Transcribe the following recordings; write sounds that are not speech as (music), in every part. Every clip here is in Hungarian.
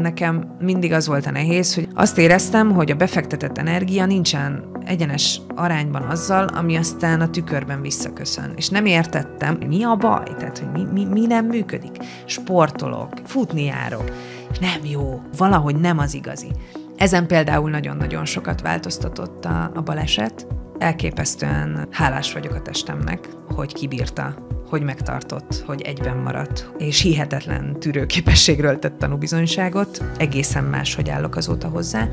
Nekem mindig az volt a nehéz, hogy azt éreztem, hogy a befektetett energia nincsen egyenes arányban azzal, ami aztán a tükörben visszaköszön. És nem értettem, hogy mi a baj, tehát hogy mi, mi, mi nem működik. Sportolok, futni járok, és nem jó, valahogy nem az igazi. Ezen például nagyon-nagyon sokat változtatott a, a baleset. Elképesztően hálás vagyok a testemnek, hogy kibírta hogy megtartott, hogy egyben maradt, és hihetetlen tűrőképességről tett tanúbizonyságot, egészen más, hogy állok azóta hozzá.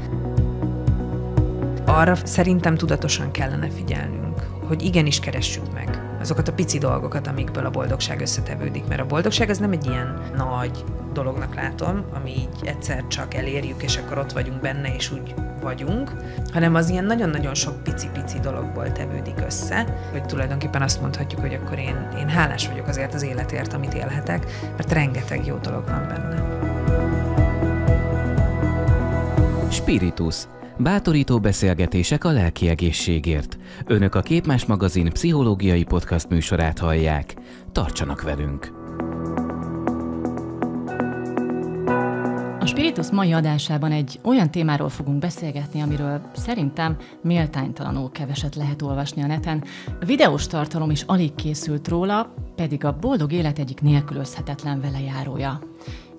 Arra szerintem tudatosan kellene figyelnünk, hogy igenis keressük meg, azokat a pici dolgokat, amikből a boldogság összetevődik, mert a boldogság az nem egy ilyen nagy dolognak látom, ami így egyszer csak elérjük, és akkor ott vagyunk benne, és úgy vagyunk, hanem az ilyen nagyon-nagyon sok pici-pici dologból tevődik össze, hogy tulajdonképpen azt mondhatjuk, hogy akkor én, én hálás vagyok azért az életért, amit élhetek, mert rengeteg jó dolog van benne. Spiritus Bátorító beszélgetések a lelki egészségért. Önök a Képmás magazin pszichológiai podcast műsorát hallják. Tartsanak velünk! A Spiritus mai adásában egy olyan témáról fogunk beszélgetni, amiről szerintem méltánytalanul keveset lehet olvasni a neten. A videós tartalom is alig készült róla, pedig a boldog élet egyik nélkülözhetetlen velejárója.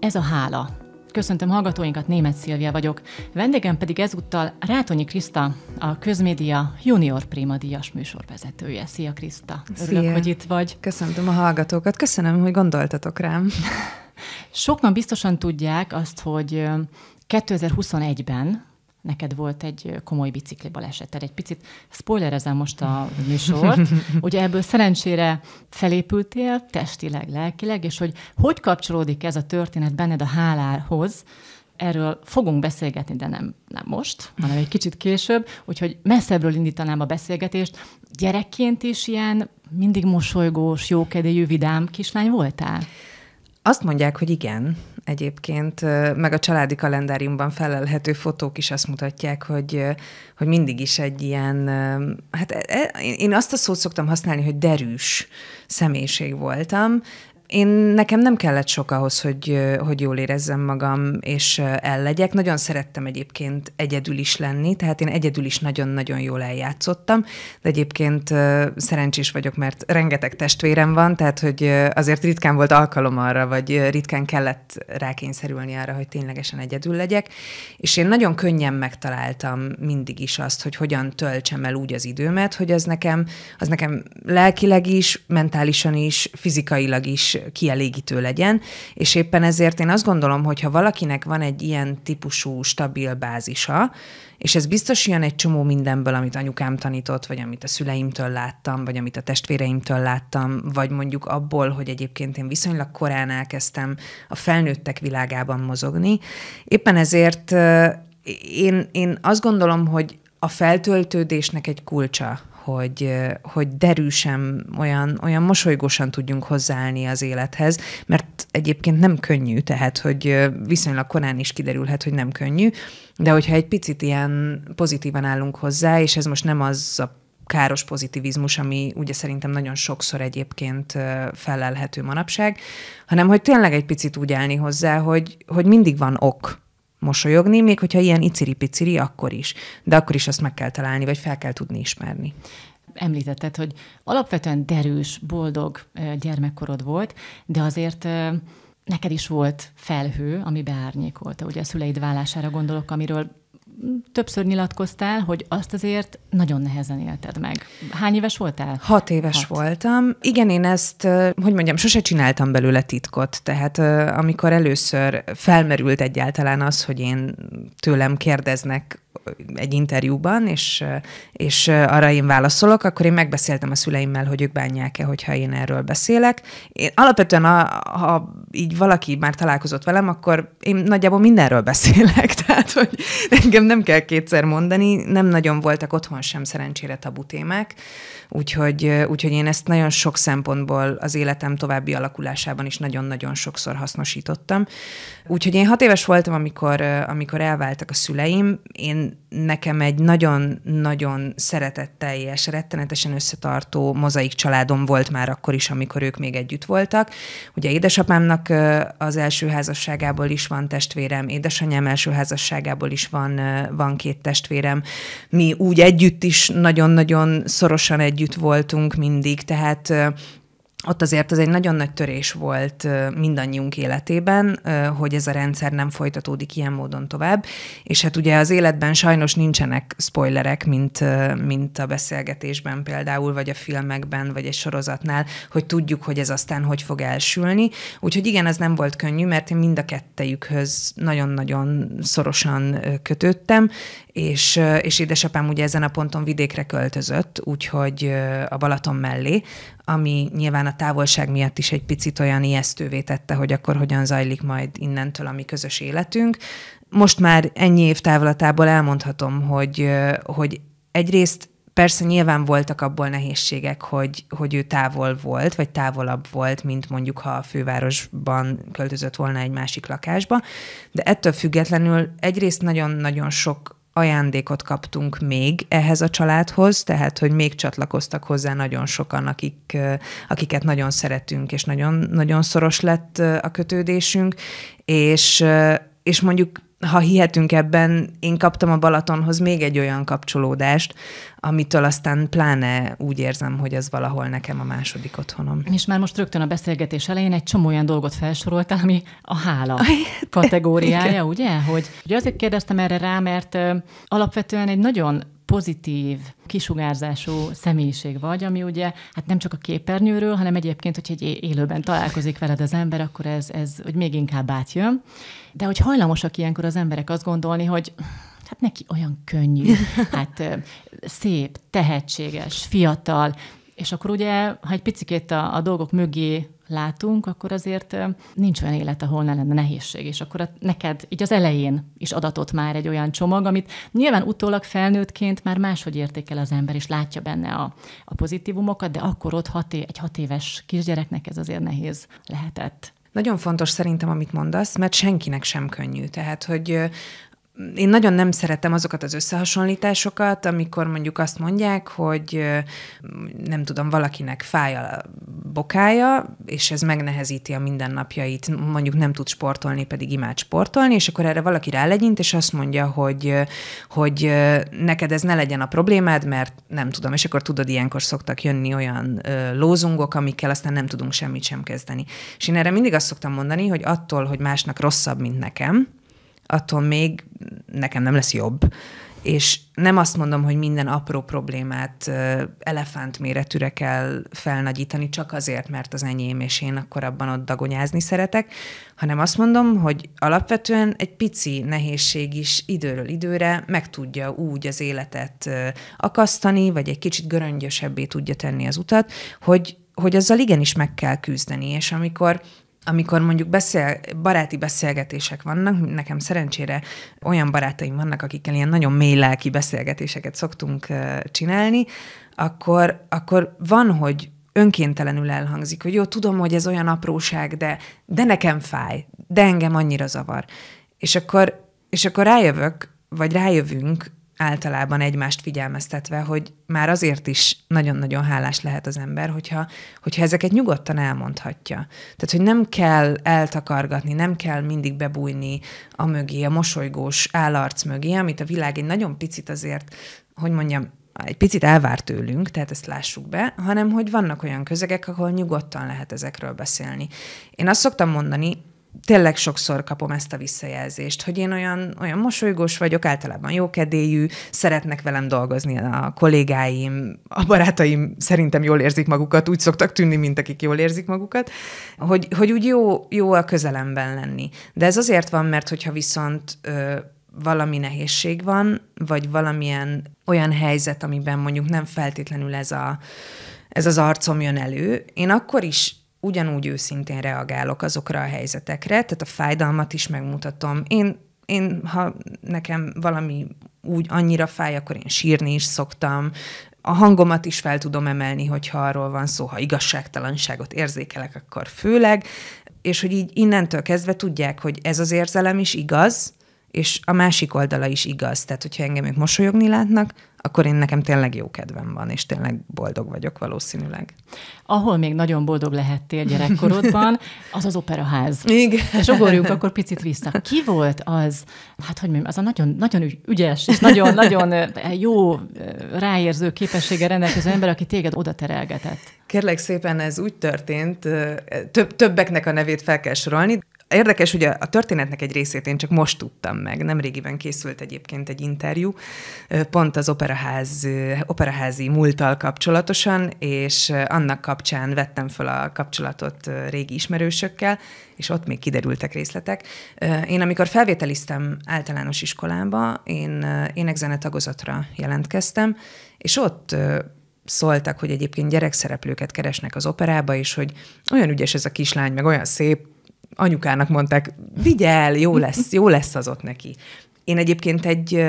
Ez a hála, Köszöntöm hallgatóinkat, Német Szilvia vagyok. Vendégem pedig ezúttal Rátonyi Kriszta, a közmédia junior prima díjas műsorvezetője. Szia Kriszta, örülök, Szia. hogy itt vagy. Köszöntöm a hallgatókat, köszönöm, hogy gondoltatok rám. (laughs) Sokan biztosan tudják azt, hogy 2021-ben neked volt egy komoly bicikli baleseted. Egy picit spoilerezem most a műsort. hogy (laughs) ebből szerencsére felépültél testileg, lelkileg, és hogy hogy kapcsolódik ez a történet benned a hálához, erről fogunk beszélgetni, de nem, nem most, hanem egy kicsit később, úgyhogy messzebbről indítanám a beszélgetést. Gyerekként is ilyen mindig mosolygós, jókedélyű, vidám kislány voltál? Azt mondják, hogy igen, egyébként, meg a családi kalendáriumban felelhető fotók is azt mutatják, hogy, hogy mindig is egy ilyen, hát e, e, én azt a szót szoktam használni, hogy derűs személyiség voltam, én nekem nem kellett sok ahhoz, hogy, hogy jól érezzem magam, és ellegyek. Nagyon szerettem egyébként egyedül is lenni, tehát én egyedül is nagyon-nagyon jól eljátszottam, de egyébként szerencsés vagyok, mert rengeteg testvérem van, tehát hogy azért ritkán volt alkalom arra, vagy ritkán kellett rákényszerülni arra, hogy ténylegesen egyedül legyek, és én nagyon könnyen megtaláltam mindig is azt, hogy hogyan töltsem el úgy az időmet, hogy az nekem, az nekem lelkileg is, mentálisan is, fizikailag is kielégítő legyen, és éppen ezért én azt gondolom, hogy ha valakinek van egy ilyen típusú stabil bázisa, és ez biztos jön egy csomó mindenből, amit anyukám tanított, vagy amit a szüleimtől láttam, vagy amit a testvéreimtől láttam, vagy mondjuk abból, hogy egyébként én viszonylag korán elkezdtem a felnőttek világában mozogni. Éppen ezért én, én azt gondolom, hogy a feltöltődésnek egy kulcsa hogy, hogy derűsen, olyan, olyan mosolygósan tudjunk hozzáállni az élethez, mert egyébként nem könnyű, tehát hogy viszonylag korán is kiderülhet, hogy nem könnyű, de hogyha egy picit ilyen pozitívan állunk hozzá, és ez most nem az a káros pozitivizmus, ami ugye szerintem nagyon sokszor egyébként felelhető manapság, hanem hogy tényleg egy picit úgy állni hozzá, hogy, hogy mindig van ok mosolyogni, még hogyha ilyen iciri-piciri, akkor is. De akkor is azt meg kell találni, vagy fel kell tudni ismerni említetted, hogy alapvetően derűs, boldog gyermekkorod volt, de azért neked is volt felhő, ami beárnyékolta. Ugye a szüleid vállására gondolok, amiről többször nyilatkoztál, hogy azt azért nagyon nehezen élted meg. Hány éves voltál? Hat éves Hat. voltam. Igen, én ezt, hogy mondjam, sose csináltam belőle titkot. Tehát amikor először felmerült egyáltalán az, hogy én tőlem kérdeznek egy interjúban, és, és arra én válaszolok, akkor én megbeszéltem a szüleimmel, hogy ők bánják-e, hogyha én erről beszélek. Én alapvetően, a, ha így valaki már találkozott velem, akkor én nagyjából mindenről beszélek, (laughs) tehát hogy engem nem kell kétszer mondani, nem nagyon voltak otthon sem szerencsére tabu témák, úgyhogy, úgyhogy én ezt nagyon sok szempontból az életem további alakulásában is nagyon-nagyon sokszor hasznosítottam. Úgyhogy én hat éves voltam, amikor, amikor elváltak a szüleim, én nekem egy nagyon-nagyon szeretetteljes, rettenetesen összetartó mozaik családom volt már akkor is, amikor ők még együtt voltak. Ugye édesapámnak az első házasságából is van testvérem, édesanyám első házasságából is van, van két testvérem. Mi úgy együtt is nagyon-nagyon szorosan együtt voltunk mindig, tehát ott azért az egy nagyon nagy törés volt mindannyiunk életében, hogy ez a rendszer nem folytatódik ilyen módon tovább, és hát ugye az életben sajnos nincsenek spoilerek, mint, mint a beszélgetésben például, vagy a filmekben, vagy egy sorozatnál, hogy tudjuk, hogy ez aztán hogy fog elsülni. Úgyhogy igen, ez nem volt könnyű, mert én mind a kettejükhöz nagyon-nagyon szorosan kötődtem, és, és édesapám ugye ezen a ponton vidékre költözött, úgyhogy a Balaton mellé, ami nyilván a távolság miatt is egy picit olyan ijesztővé tette, hogy akkor hogyan zajlik majd innentől a mi közös életünk. Most már ennyi év távlatából elmondhatom, hogy, hogy egyrészt persze nyilván voltak abból nehézségek, hogy, hogy ő távol volt, vagy távolabb volt, mint mondjuk, ha a fővárosban költözött volna egy másik lakásba, de ettől függetlenül egyrészt nagyon-nagyon sok ajándékot kaptunk még ehhez a családhoz, tehát, hogy még csatlakoztak hozzá nagyon sokan, akik, akiket nagyon szeretünk, és nagyon, nagyon szoros lett a kötődésünk, és, és mondjuk ha hihetünk ebben, én kaptam a Balatonhoz még egy olyan kapcsolódást, amitől aztán pláne úgy érzem, hogy ez valahol nekem a második otthonom. És már most rögtön a beszélgetés elején egy csomó olyan dolgot felsoroltál, ami a hála (laughs) kategóriája, Igen. ugye? Hogy, ugye azért kérdeztem erre rá, mert alapvetően egy nagyon pozitív, kisugárzású személyiség vagy, ami ugye hát nem csak a képernyőről, hanem egyébként, hogy egy élőben találkozik veled az ember, akkor ez, ez hogy még inkább átjön. De hogy hajlamosak ilyenkor az emberek azt gondolni, hogy hát neki olyan könnyű, (laughs) hát szép, tehetséges, fiatal, és akkor ugye, ha egy picikét a, a dolgok mögé látunk, akkor azért nincs olyan élet, ahol ne lenne nehézség, és akkor a, neked így az elején is adatott már egy olyan csomag, amit nyilván utólag felnőttként már máshogy értékel az ember, és látja benne a, a pozitívumokat, de akkor ott hat é, egy hat éves kisgyereknek ez azért nehéz lehetett. Nagyon fontos szerintem, amit mondasz, mert senkinek sem könnyű. Tehát, hogy én nagyon nem szeretem azokat az összehasonlításokat, amikor mondjuk azt mondják, hogy nem tudom, valakinek fáj a bokája, és ez megnehezíti a mindennapjait, mondjuk nem tud sportolni, pedig imád sportolni, és akkor erre valaki rálegyint, és azt mondja, hogy, hogy neked ez ne legyen a problémád, mert nem tudom, és akkor tudod, ilyenkor szoktak jönni olyan lózungok, amikkel aztán nem tudunk semmit sem kezdeni. És én erre mindig azt szoktam mondani, hogy attól, hogy másnak rosszabb, mint nekem, attól még nekem nem lesz jobb. És nem azt mondom, hogy minden apró problémát elefántméretűre kell felnagyítani, csak azért, mert az enyém, és én akkor abban ott dagonyázni szeretek, hanem azt mondom, hogy alapvetően egy pici nehézség is időről időre meg tudja úgy az életet akasztani, vagy egy kicsit göröngyösebbé tudja tenni az utat, hogy hogy azzal igenis meg kell küzdeni, és amikor amikor mondjuk beszél, baráti beszélgetések vannak, nekem szerencsére olyan barátaim vannak, akikkel ilyen nagyon mély lelki beszélgetéseket szoktunk csinálni, akkor, akkor van, hogy önkéntelenül elhangzik, hogy jó, tudom, hogy ez olyan apróság, de, de nekem fáj, de engem annyira zavar. És akkor, és akkor rájövök, vagy rájövünk általában egymást figyelmeztetve, hogy már azért is nagyon-nagyon hálás lehet az ember, hogyha, hogyha ezeket nyugodtan elmondhatja. Tehát, hogy nem kell eltakargatni, nem kell mindig bebújni a mögé, a mosolygós állarc mögé, amit a világ egy nagyon picit azért, hogy mondjam, egy picit elvár tőlünk, tehát ezt lássuk be, hanem hogy vannak olyan közegek, ahol nyugodtan lehet ezekről beszélni. Én azt szoktam mondani, tényleg sokszor kapom ezt a visszajelzést, hogy én olyan, olyan mosolygós vagyok, általában jókedélyű, szeretnek velem dolgozni a kollégáim, a barátaim szerintem jól érzik magukat, úgy szoktak tűnni, mint akik jól érzik magukat, hogy, hogy úgy jó, jó a közelemben lenni. De ez azért van, mert hogyha viszont ö, valami nehézség van, vagy valamilyen olyan helyzet, amiben mondjuk nem feltétlenül ez a ez az arcom jön elő, én akkor is ugyanúgy őszintén reagálok azokra a helyzetekre, tehát a fájdalmat is megmutatom. Én, én ha nekem valami úgy annyira fáj, akkor én sírni is szoktam, a hangomat is fel tudom emelni, hogyha arról van szó, ha igazságtalanságot érzékelek, akkor főleg, és hogy így innentől kezdve tudják, hogy ez az érzelem is igaz, és a másik oldala is igaz. Tehát, hogyha engem ők mosolyogni látnak, akkor én nekem tényleg jó kedvem van, és tényleg boldog vagyok valószínűleg. Ahol még nagyon boldog lehettél gyerekkorodban, (laughs) az az operaház. Igen. És ugorjunk akkor picit vissza. Ki volt az, hát hogy mondjam, az a nagyon, nagyon ügyes, és nagyon, nagyon jó ráérző képessége rendelkező ember, aki téged oda terelgetett? Kérlek szépen, ez úgy történt, több, többeknek a nevét fel kell sorolni. Érdekes, hogy a, történetnek egy részét én csak most tudtam meg. Nemrégiben készült egyébként egy interjú, pont az operaház, operaházi múltal kapcsolatosan, és annak kapcsán vettem fel a kapcsolatot régi ismerősökkel, és ott még kiderültek részletek. Én amikor felvételiztem általános iskolába, én énekzene tagozatra jelentkeztem, és ott szóltak, hogy egyébként gyerekszereplőket keresnek az operába, és hogy olyan ügyes ez a kislány, meg olyan szép, anyukának mondták, vigyel, jó lesz, jó lesz az ott neki. Én egyébként egy,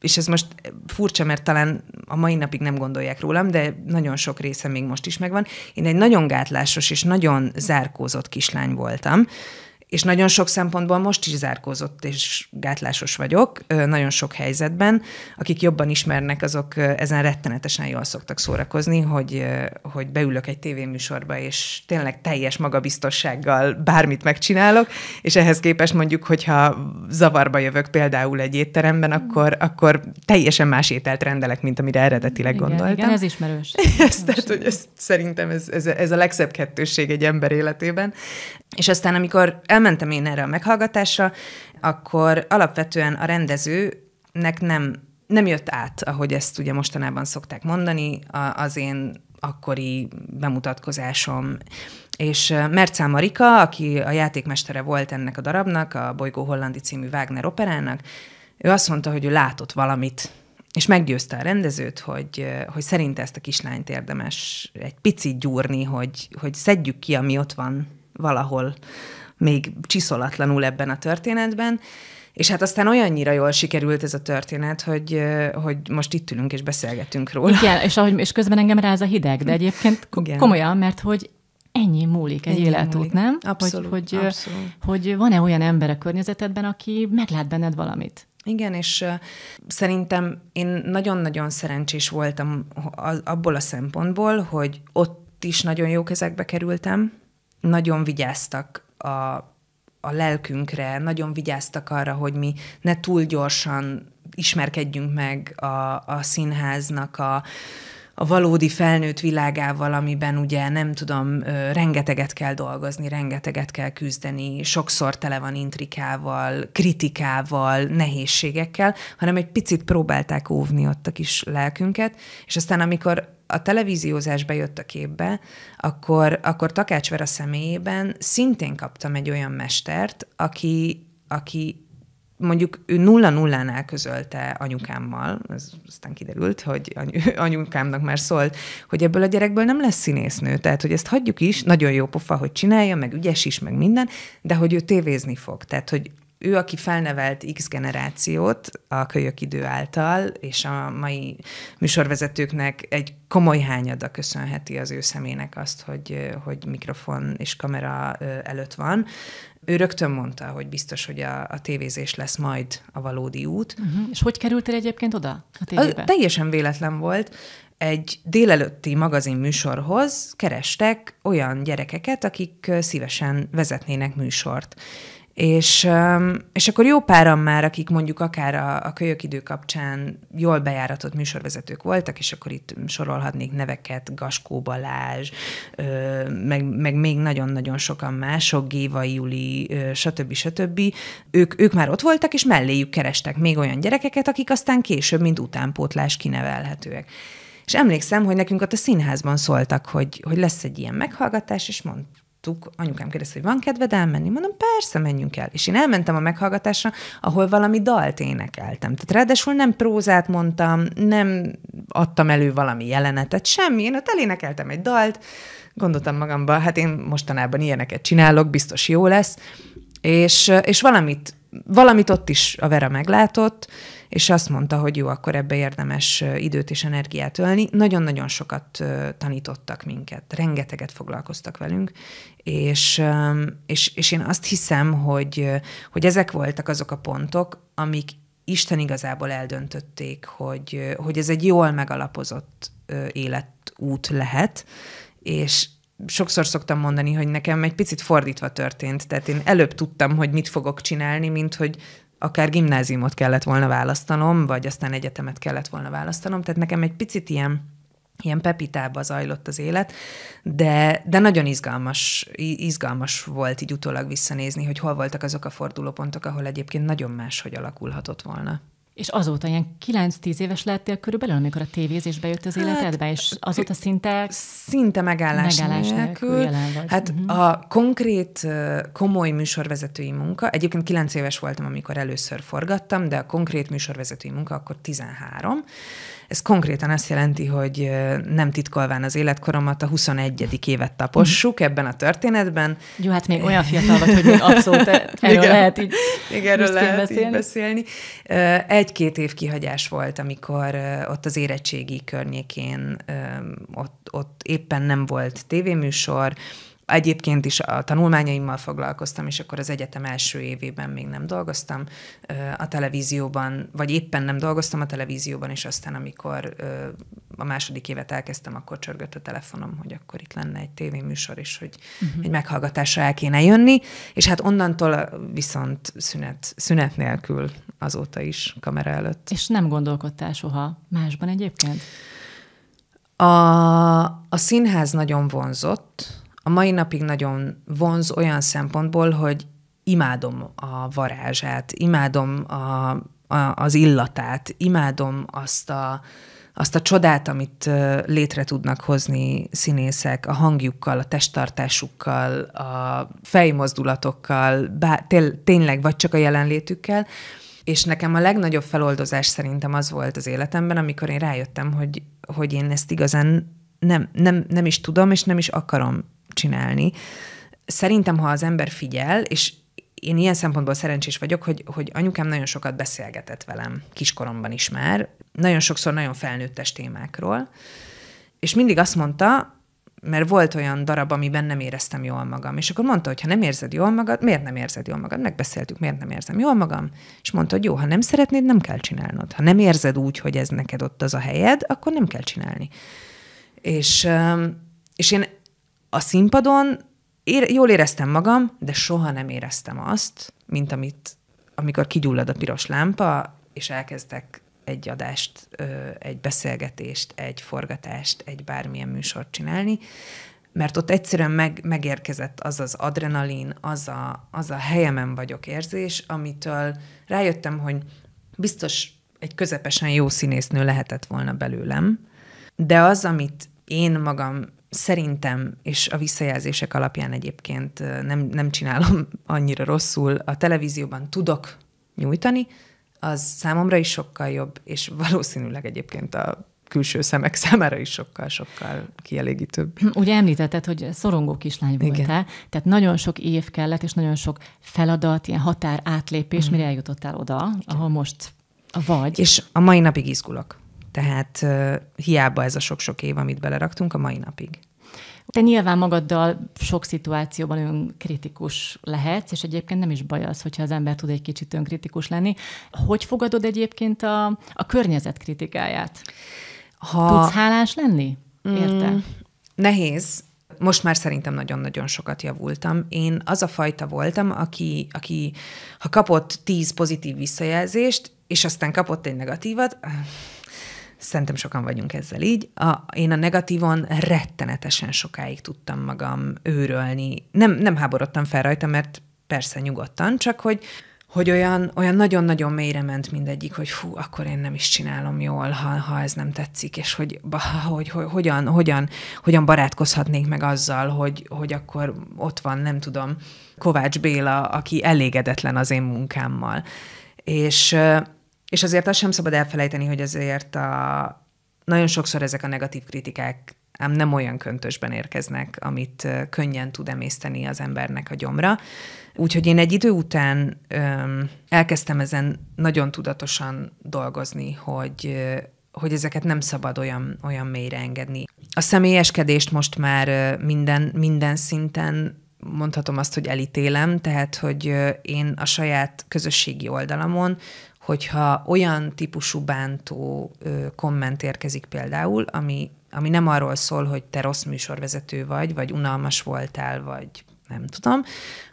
és ez most furcsa, mert talán a mai napig nem gondolják rólam, de nagyon sok része még most is megvan. Én egy nagyon gátlásos és nagyon zárkózott kislány voltam, és nagyon sok szempontból most is zárkózott és gátlásos vagyok, nagyon sok helyzetben. Akik jobban ismernek, azok ezen rettenetesen jól szoktak szórakozni, hogy, hogy beülök egy tévéműsorba, és tényleg teljes magabiztossággal bármit megcsinálok, és ehhez képest mondjuk, hogyha zavarba jövök például egy étteremben, akkor, akkor teljesen más ételt rendelek, mint amire eredetileg igen, gondoltam. Igen, ez ismerős. (laughs) Ez, tehát, hogy ez, szerintem ez, ez, ez a legszebb kettősség egy ember életében. És aztán, amikor el elmentem én erre a meghallgatásra, akkor alapvetően a rendezőnek nem, nem jött át, ahogy ezt ugye mostanában szokták mondani, a, az én akkori bemutatkozásom. És Mercán Marika, aki a játékmestere volt ennek a darabnak, a Bolygó Hollandi című Wagner operának, ő azt mondta, hogy ő látott valamit, és meggyőzte a rendezőt, hogy, hogy szerint ezt a kislányt érdemes egy picit gyúrni, hogy, hogy szedjük ki, ami ott van valahol még csiszolatlanul ebben a történetben. És hát aztán olyannyira jól sikerült ez a történet, hogy, hogy most itt ülünk és beszélgetünk róla. Igen, és, ahogy, és közben engem ráz a hideg, de egyébként Igen. komolyan, mert hogy ennyi múlik egy ennyi életút, múlik. nem? Abszolút, hogy, hogy, abszolút. hogy van-e olyan ember a környezetedben, aki meglát benned valamit? Igen, és szerintem én nagyon-nagyon szerencsés voltam abból a szempontból, hogy ott is nagyon jó kezekbe kerültem, nagyon vigyáztak a, a lelkünkre, nagyon vigyáztak arra, hogy mi ne túl gyorsan ismerkedjünk meg a, a színháznak a, a valódi felnőtt világával, amiben ugye nem tudom, rengeteget kell dolgozni, rengeteget kell küzdeni, sokszor tele van intrikával, kritikával, nehézségekkel, hanem egy picit próbálták óvni ott a kis lelkünket, és aztán amikor a televíziózás bejött a képbe, akkor, akkor Takács Vera személyében szintén kaptam egy olyan mestert, aki, aki mondjuk ő nulla nullánál közölte anyukámmal, ez aztán kiderült, hogy any- (laughs) anyukámnak már szólt, hogy ebből a gyerekből nem lesz színésznő, tehát hogy ezt hagyjuk is, nagyon jó pofa, hogy csinálja, meg ügyes is, meg minden, de hogy ő tévézni fog. Tehát, hogy ő, aki felnevelt X generációt a kölyök idő által, és a mai műsorvezetőknek egy komoly hányada köszönheti az ő szemének azt, hogy, hogy mikrofon és kamera előtt van. Ő rögtön mondta, hogy biztos, hogy a, a tévézés lesz majd a valódi út. Uh-huh. És hogy kerültél egyébként oda a tévébe? A, teljesen véletlen volt egy délelőtti magazin műsorhoz kerestek olyan gyerekeket, akik szívesen vezetnének műsort. És, és akkor jó páran már, akik mondjuk akár a, a kölyök idő kapcsán jól bejáratott műsorvezetők voltak, és akkor itt sorolhatnék neveket, Gaskó Balázs, meg, meg még nagyon-nagyon sokan mások, Géva Juli, stb. stb. Ők, ők már ott voltak, és melléjük kerestek még olyan gyerekeket, akik aztán később, mint utánpótlás kinevelhetőek. És emlékszem, hogy nekünk ott a színházban szóltak, hogy, hogy lesz egy ilyen meghallgatás, és mond, láttuk, anyukám kérdezte, hogy van kedved elmenni? Mondom, persze, menjünk el. És én elmentem a meghallgatásra, ahol valami dalt énekeltem. Tehát ráadásul nem prózát mondtam, nem adtam elő valami jelenetet, semmi. Én ott elénekeltem egy dalt, gondoltam magamban, hát én mostanában ilyeneket csinálok, biztos jó lesz. És, és valamit valamit ott is a Vera meglátott, és azt mondta, hogy jó, akkor ebbe érdemes időt és energiát ölni. Nagyon-nagyon sokat tanítottak minket, rengeteget foglalkoztak velünk, és, és, és én azt hiszem, hogy, hogy ezek voltak azok a pontok, amik Isten igazából eldöntötték, hogy, hogy ez egy jól megalapozott életút lehet, és, sokszor szoktam mondani, hogy nekem egy picit fordítva történt. Tehát én előbb tudtam, hogy mit fogok csinálni, mint hogy akár gimnáziumot kellett volna választanom, vagy aztán egyetemet kellett volna választanom. Tehát nekem egy picit ilyen ilyen pepitába zajlott az élet, de, de nagyon izgalmas, izgalmas volt így utólag visszanézni, hogy hol voltak azok a fordulópontok, ahol egyébként nagyon máshogy alakulhatott volna. És azóta ilyen 9-10 éves lettél körülbelül, amikor a tévézés bejött az hát, életedbe, és azóta szinte... Szinte megállás, megállás nélkül. nélkül vagy. Hát uh-huh. a konkrét komoly műsorvezetői munka, egyébként 9 éves voltam, amikor először forgattam, de a konkrét műsorvezetői munka akkor 13, ez konkrétan azt jelenti, hogy nem titkolván az életkoromat a 21. évet tapossuk mhm. ebben a történetben. Jó, hát még olyan fiatal vagy, hogy még abszolút e- (laughs) erről Igen. lehet így Igen, erről lehet beszélni. Így beszélni. Egy-két év kihagyás volt, amikor ott az érettségi környékén ott, ott éppen nem volt tévéműsor, Egyébként is a tanulmányaimmal foglalkoztam, és akkor az egyetem első évében még nem dolgoztam a televízióban, vagy éppen nem dolgoztam a televízióban, és aztán amikor a második évet elkezdtem, akkor csörgött a telefonom, hogy akkor itt lenne egy tévéműsor, és hogy uh-huh. egy meghallgatásra el kéne jönni, és hát onnantól viszont szünet, szünet nélkül azóta is kamera előtt. És nem gondolkodtál soha másban egyébként? A, a színház nagyon vonzott, a mai napig nagyon vonz olyan szempontból, hogy imádom a varázsát, imádom a, a, az illatát, imádom azt a, azt a csodát, amit létre tudnak hozni színészek a hangjukkal, a testtartásukkal, a fejmozdulatokkal, bá, tél, tényleg vagy csak a jelenlétükkel. És nekem a legnagyobb feloldozás szerintem az volt az életemben, amikor én rájöttem, hogy, hogy én ezt igazán nem, nem, nem is tudom, és nem is akarom csinálni. Szerintem, ha az ember figyel, és én ilyen szempontból szerencsés vagyok, hogy, hogy anyukám nagyon sokat beszélgetett velem kiskoromban is már, nagyon sokszor nagyon felnőttes témákról, és mindig azt mondta, mert volt olyan darab, amiben nem éreztem jól magam. És akkor mondta, hogy ha nem érzed jól magad, miért nem érzed jól magad? Megbeszéltük, miért nem érzem jól magam. És mondta, hogy jó, ha nem szeretnéd, nem kell csinálnod. Ha nem érzed úgy, hogy ez neked ott az a helyed, akkor nem kell csinálni. És, és én a színpadon ér, jól éreztem magam, de soha nem éreztem azt, mint amit, amikor kigyullad a piros lámpa, és elkezdek egy adást, egy beszélgetést, egy forgatást, egy bármilyen műsort csinálni, mert ott egyszerűen meg, megérkezett az az adrenalin, az a, az a helyemen vagyok érzés, amitől rájöttem, hogy biztos egy közepesen jó színésznő lehetett volna belőlem, de az, amit én magam szerintem, és a visszajelzések alapján egyébként nem, nem csinálom (laughs) annyira rosszul, a televízióban tudok nyújtani, az számomra is sokkal jobb, és valószínűleg egyébként a külső szemek (laughs) számára is sokkal-sokkal kielégítőbb. Ugye említetted, hogy szorongó kislány voltál, Igen. tehát nagyon sok év kellett, és nagyon sok feladat, ilyen határ átlépés, mm. mire eljutottál oda, Igen. ahol most vagy. És a mai napig izgulok. Tehát hiába ez a sok-sok év, amit beleraktunk a mai napig. Te nyilván magaddal sok szituációban önkritikus lehetsz, és egyébként nem is baj az, hogyha az ember tud egy kicsit önkritikus lenni. Hogy fogadod egyébként a, a környezet kritikáját? Ha... Tudsz hálás lenni? Érte? Mm, nehéz. Most már szerintem nagyon-nagyon sokat javultam. Én az a fajta voltam, aki, aki ha kapott tíz pozitív visszajelzést, és aztán kapott egy negatívat, Szerintem sokan vagyunk ezzel így. A, én a negatívon rettenetesen sokáig tudtam magam őrölni. Nem, nem háborodtam fel rajta, mert persze nyugodtan, csak hogy hogy olyan, olyan nagyon-nagyon mélyre ment mindegyik, hogy fú, akkor én nem is csinálom jól, ha, ha ez nem tetszik, és hogy, hogy, hogy hogyan, hogyan, hogyan barátkozhatnék meg azzal, hogy, hogy akkor ott van, nem tudom, Kovács Béla, aki elégedetlen az én munkámmal. És és azért azt sem szabad elfelejteni, hogy azért a, nagyon sokszor ezek a negatív kritikák ám nem olyan köntösben érkeznek, amit könnyen tud emészteni az embernek a gyomra. Úgyhogy én egy idő után öm, elkezdtem ezen nagyon tudatosan dolgozni, hogy hogy ezeket nem szabad olyan, olyan mélyre engedni. A személyeskedést most már minden, minden szinten mondhatom azt, hogy elítélem, tehát, hogy én a saját közösségi oldalamon hogyha olyan típusú bántó ö, komment érkezik például, ami, ami nem arról szól, hogy te rossz műsorvezető vagy, vagy unalmas voltál, vagy nem tudom,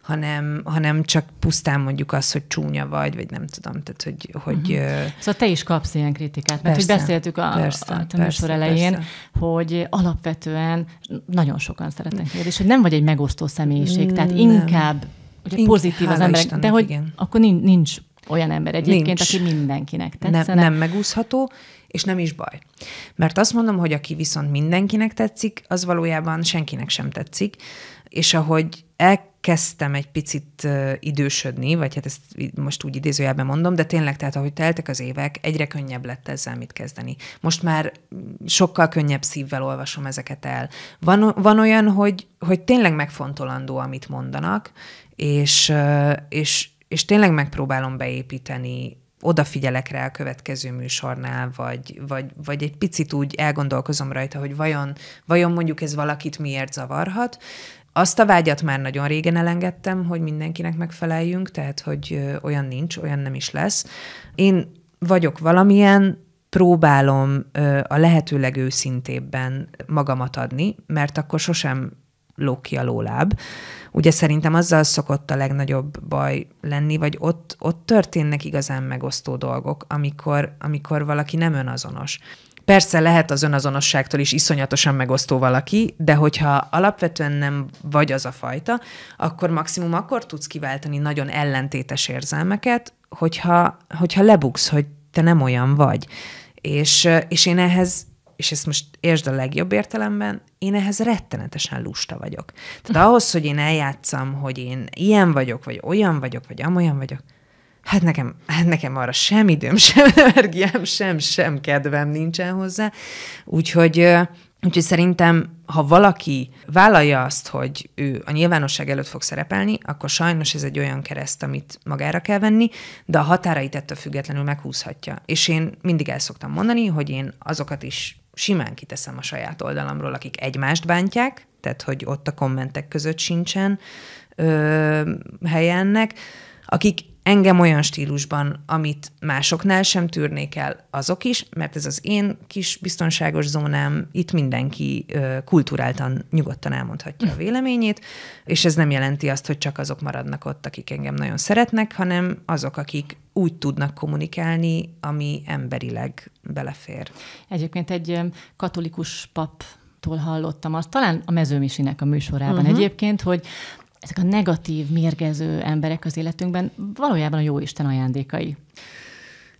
hanem, hanem csak pusztán mondjuk az, hogy csúnya vagy, vagy nem tudom, tehát hogy... hogy uh-huh. Szóval te is kapsz ilyen kritikát, mert persze, hogy beszéltük a, persze, a, a műsor elején, persze. hogy alapvetően nagyon sokan szeretnek téged, és hogy nem vagy egy megosztó személyiség, tehát inkább Ugye pozitív Hála az emberek, Istennek, de hogy igen. akkor nincs, nincs olyan ember egyébként, Nincs. aki mindenkinek tetszene. Nem, nem megúszható, és nem is baj. Mert azt mondom, hogy aki viszont mindenkinek tetszik, az valójában senkinek sem tetszik, és ahogy elkezdtem egy picit idősödni, vagy hát ezt most úgy idézőjelben mondom, de tényleg, tehát ahogy teltek az évek, egyre könnyebb lett ezzel mit kezdeni. Most már sokkal könnyebb szívvel olvasom ezeket el. Van, van olyan, hogy, hogy tényleg megfontolandó, amit mondanak, és, és és tényleg megpróbálom beépíteni odafigyelek rá a következő műsornál, vagy, vagy, vagy egy picit úgy elgondolkozom rajta, hogy vajon, vajon mondjuk ez valakit miért zavarhat. Azt a vágyat már nagyon régen elengedtem, hogy mindenkinek megfeleljünk, tehát hogy olyan nincs, olyan nem is lesz. Én vagyok valamilyen, próbálom a lehető legőszintébben magamat adni, mert akkor sosem lók ki a lóláb ugye szerintem azzal szokott a legnagyobb baj lenni, vagy ott, ott történnek igazán megosztó dolgok, amikor, amikor valaki nem önazonos. Persze lehet az önazonosságtól is iszonyatosan megosztó valaki, de hogyha alapvetően nem vagy az a fajta, akkor maximum akkor tudsz kiváltani nagyon ellentétes érzelmeket, hogyha, hogyha lebuksz, hogy te nem olyan vagy. És, és én ehhez és ezt most értsd a legjobb értelemben, én ehhez rettenetesen lusta vagyok. Tehát ahhoz, hogy én eljátszam, hogy én ilyen vagyok, vagy olyan vagyok, vagy amolyan vagyok, hát nekem, hát nekem arra sem időm, (laughs) sem energiám, sem, sem kedvem nincsen hozzá. Úgyhogy Úgyhogy szerintem, ha valaki vállalja azt, hogy ő a nyilvánosság előtt fog szerepelni, akkor sajnos ez egy olyan kereszt, amit magára kell venni, de a határait ettől függetlenül meghúzhatja. És én mindig el szoktam mondani, hogy én azokat is simán kiteszem a saját oldalamról, akik egymást bántják, tehát hogy ott a kommentek között sincsen ö, helyennek, akik engem olyan stílusban, amit másoknál sem tűrnék el azok is, mert ez az én kis biztonságos zónám, itt mindenki kulturáltan nyugodtan elmondhatja a véleményét, és ez nem jelenti azt, hogy csak azok maradnak ott, akik engem nagyon szeretnek, hanem azok, akik úgy tudnak kommunikálni, ami emberileg belefér. Egyébként egy katolikus pap tól hallottam azt, talán a mezőmisinek a műsorában uh-huh. egyébként, hogy ezek a negatív, mérgező emberek az életünkben valójában a jó Isten ajándékai.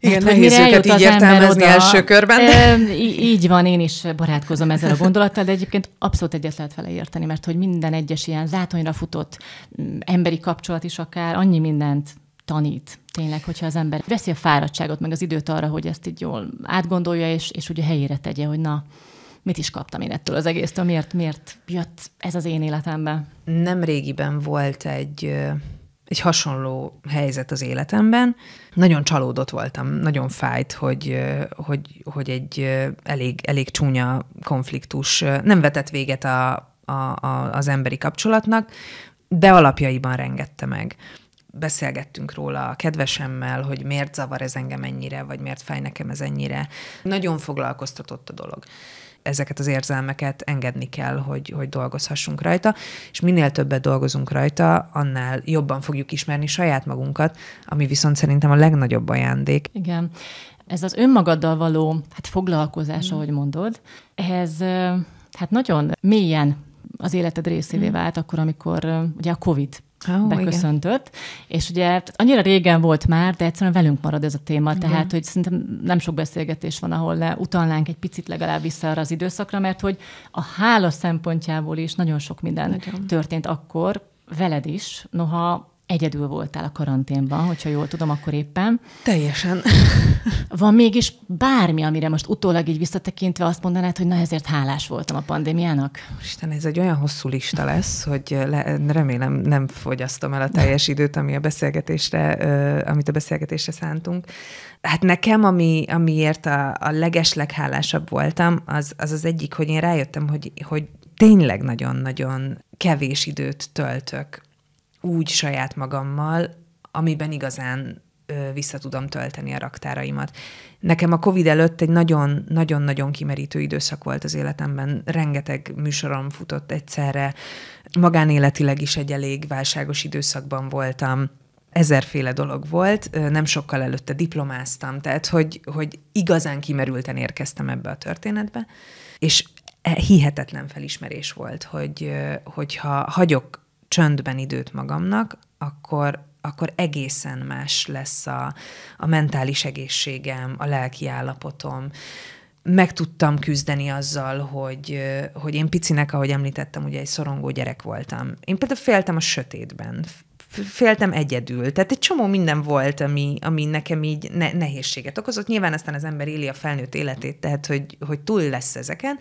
Igen, Mert, nehéz őket így értelmezni oda, első körben. E, így van, én is barátkozom ezzel a gondolattal, de egyébként abszolút egyet lehet vele érteni, mert hogy minden egyes ilyen zátonyra futott mm, emberi kapcsolat is akár annyi mindent tanít. Tényleg, hogyha az ember veszi a fáradtságot, meg az időt arra, hogy ezt így jól átgondolja, és, és ugye helyére tegye, hogy na, mit is kaptam én ettől az egésztől, miért, miért jött ez az én életembe? Nem régiben volt egy egy hasonló helyzet az életemben. Nagyon csalódott voltam, nagyon fájt, hogy, hogy, hogy egy elég, elég csúnya konfliktus nem vetett véget a, a, a, az emberi kapcsolatnak, de alapjaiban rengette meg. Beszélgettünk róla a kedvesemmel, hogy miért zavar ez engem ennyire, vagy miért fáj nekem ez ennyire. Nagyon foglalkoztatott a dolog ezeket az érzelmeket engedni kell, hogy, hogy dolgozhassunk rajta, és minél többet dolgozunk rajta, annál jobban fogjuk ismerni saját magunkat, ami viszont szerintem a legnagyobb ajándék. Igen. Ez az önmagaddal való hát foglalkozás, mm. ahogy mondod, ez, hát nagyon mélyen az életed részévé mm. vált, akkor, amikor ugye a COVID Oh, beköszöntött, igen. és ugye hát annyira régen volt már, de egyszerűen velünk marad ez a téma, igen. tehát hogy szerintem nem sok beszélgetés van, ahol le, utalnánk egy picit legalább vissza arra az időszakra, mert hogy a hála szempontjából is nagyon sok minden nagyon. történt akkor, veled is, noha egyedül voltál a karanténban, hogyha jól tudom, akkor éppen. Teljesen. Van mégis bármi, amire most utólag így visszatekintve azt mondanád, hogy na ezért hálás voltam a pandémiának? Isten, ez egy olyan hosszú lista lesz, hogy le, remélem nem fogyasztom el a teljes időt, ami a beszélgetésre, amit a beszélgetésre szántunk. Hát nekem, ami, amiért a, a legesleghálásabb voltam, az, az az egyik, hogy én rájöttem, hogy, hogy tényleg nagyon-nagyon kevés időt töltök úgy saját magammal, amiben igazán vissza tudom tölteni a raktáraimat. Nekem a COVID előtt egy nagyon-nagyon-nagyon kimerítő időszak volt az életemben. Rengeteg műsorom futott egyszerre, magánéletileg is egy elég válságos időszakban voltam. Ezerféle dolog volt, nem sokkal előtte diplomáztam, tehát hogy, hogy igazán kimerülten érkeztem ebbe a történetbe, és e, hihetetlen felismerés volt, hogy hogyha hagyok csöndben időt magamnak, akkor, akkor egészen más lesz a, a mentális egészségem, a lelki állapotom. Meg tudtam küzdeni azzal, hogy, hogy én picinek, ahogy említettem, ugye egy szorongó gyerek voltam. Én például féltem a sötétben, féltem egyedül. Tehát egy csomó minden volt, ami, ami nekem így ne, nehézséget okozott. Nyilván aztán az ember éli a felnőtt életét, tehát hogy, hogy túl lesz ezeken.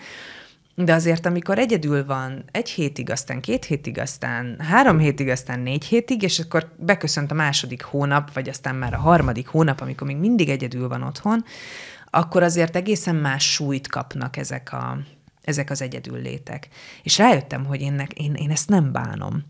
De azért, amikor egyedül van, egy hétig, aztán két hétig, aztán három hétig, aztán négy hétig, és akkor beköszönt a második hónap, vagy aztán már a harmadik hónap, amikor még mindig egyedül van otthon, akkor azért egészen más súlyt kapnak ezek a, ezek az létek. És rájöttem, hogy én, én, én ezt nem bánom.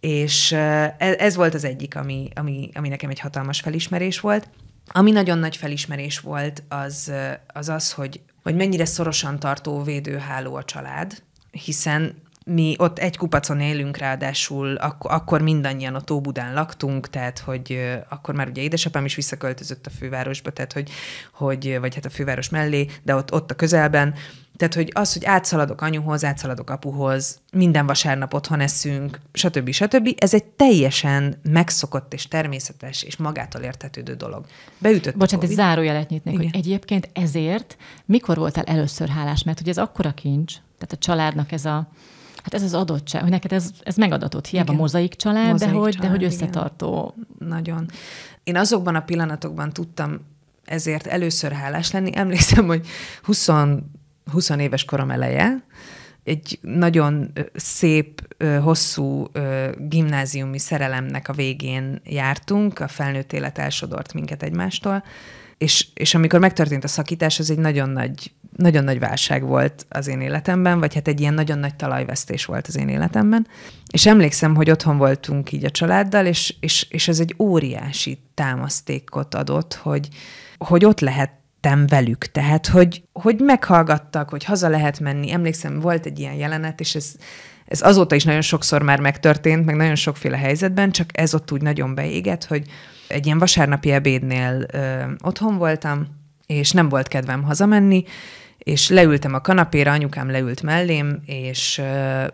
És e, ez volt az egyik, ami, ami, ami nekem egy hatalmas felismerés volt. Ami nagyon nagy felismerés volt, az az, az hogy vagy mennyire szorosan tartó védőháló a család, hiszen mi ott egy kupacon élünk, ráadásul ak- akkor mindannyian a Tóbudán laktunk, tehát hogy akkor már ugye édesapám is visszaköltözött a fővárosba, tehát hogy, hogy vagy hát a főváros mellé, de ott, ott a közelben, tehát, hogy az, hogy átszaladok anyuhoz, átszaladok apuhoz, minden vasárnap otthon eszünk, stb. stb. Ez egy teljesen megszokott és természetes és magától értetődő dolog. Beütött Bocsánat, egy zárójelet nyitnék, Igen. hogy egyébként ezért mikor voltál először hálás? Mert ugye ez akkora kincs, tehát a családnak ez a Hát ez az adottság, hogy neked ez, ez megadatott, hiába igen. mozaik család, mozaik de, hogy, család, de hogy összetartó. Igen. Nagyon. Én azokban a pillanatokban tudtam ezért először hálás lenni. Emlékszem, hogy 20 20 éves korom eleje, egy nagyon szép, hosszú gimnáziumi szerelemnek a végén jártunk, a felnőtt élet elsodort minket egymástól, és, és amikor megtörtént a szakítás, az egy nagyon nagy, nagyon nagy válság volt az én életemben, vagy hát egy ilyen nagyon nagy talajvesztés volt az én életemben. És emlékszem, hogy otthon voltunk így a családdal, és, és, és ez egy óriási támasztékot adott, hogy, hogy ott lehet lettem velük. Tehát, hogy, hogy meghallgattak, hogy haza lehet menni. Emlékszem, volt egy ilyen jelenet, és ez, ez azóta is nagyon sokszor már megtörtént, meg nagyon sokféle helyzetben, csak ez ott úgy nagyon beégett, hogy egy ilyen vasárnapi ebédnél ö, otthon voltam, és nem volt kedvem hazamenni, és leültem a kanapéra, anyukám leült mellém, és,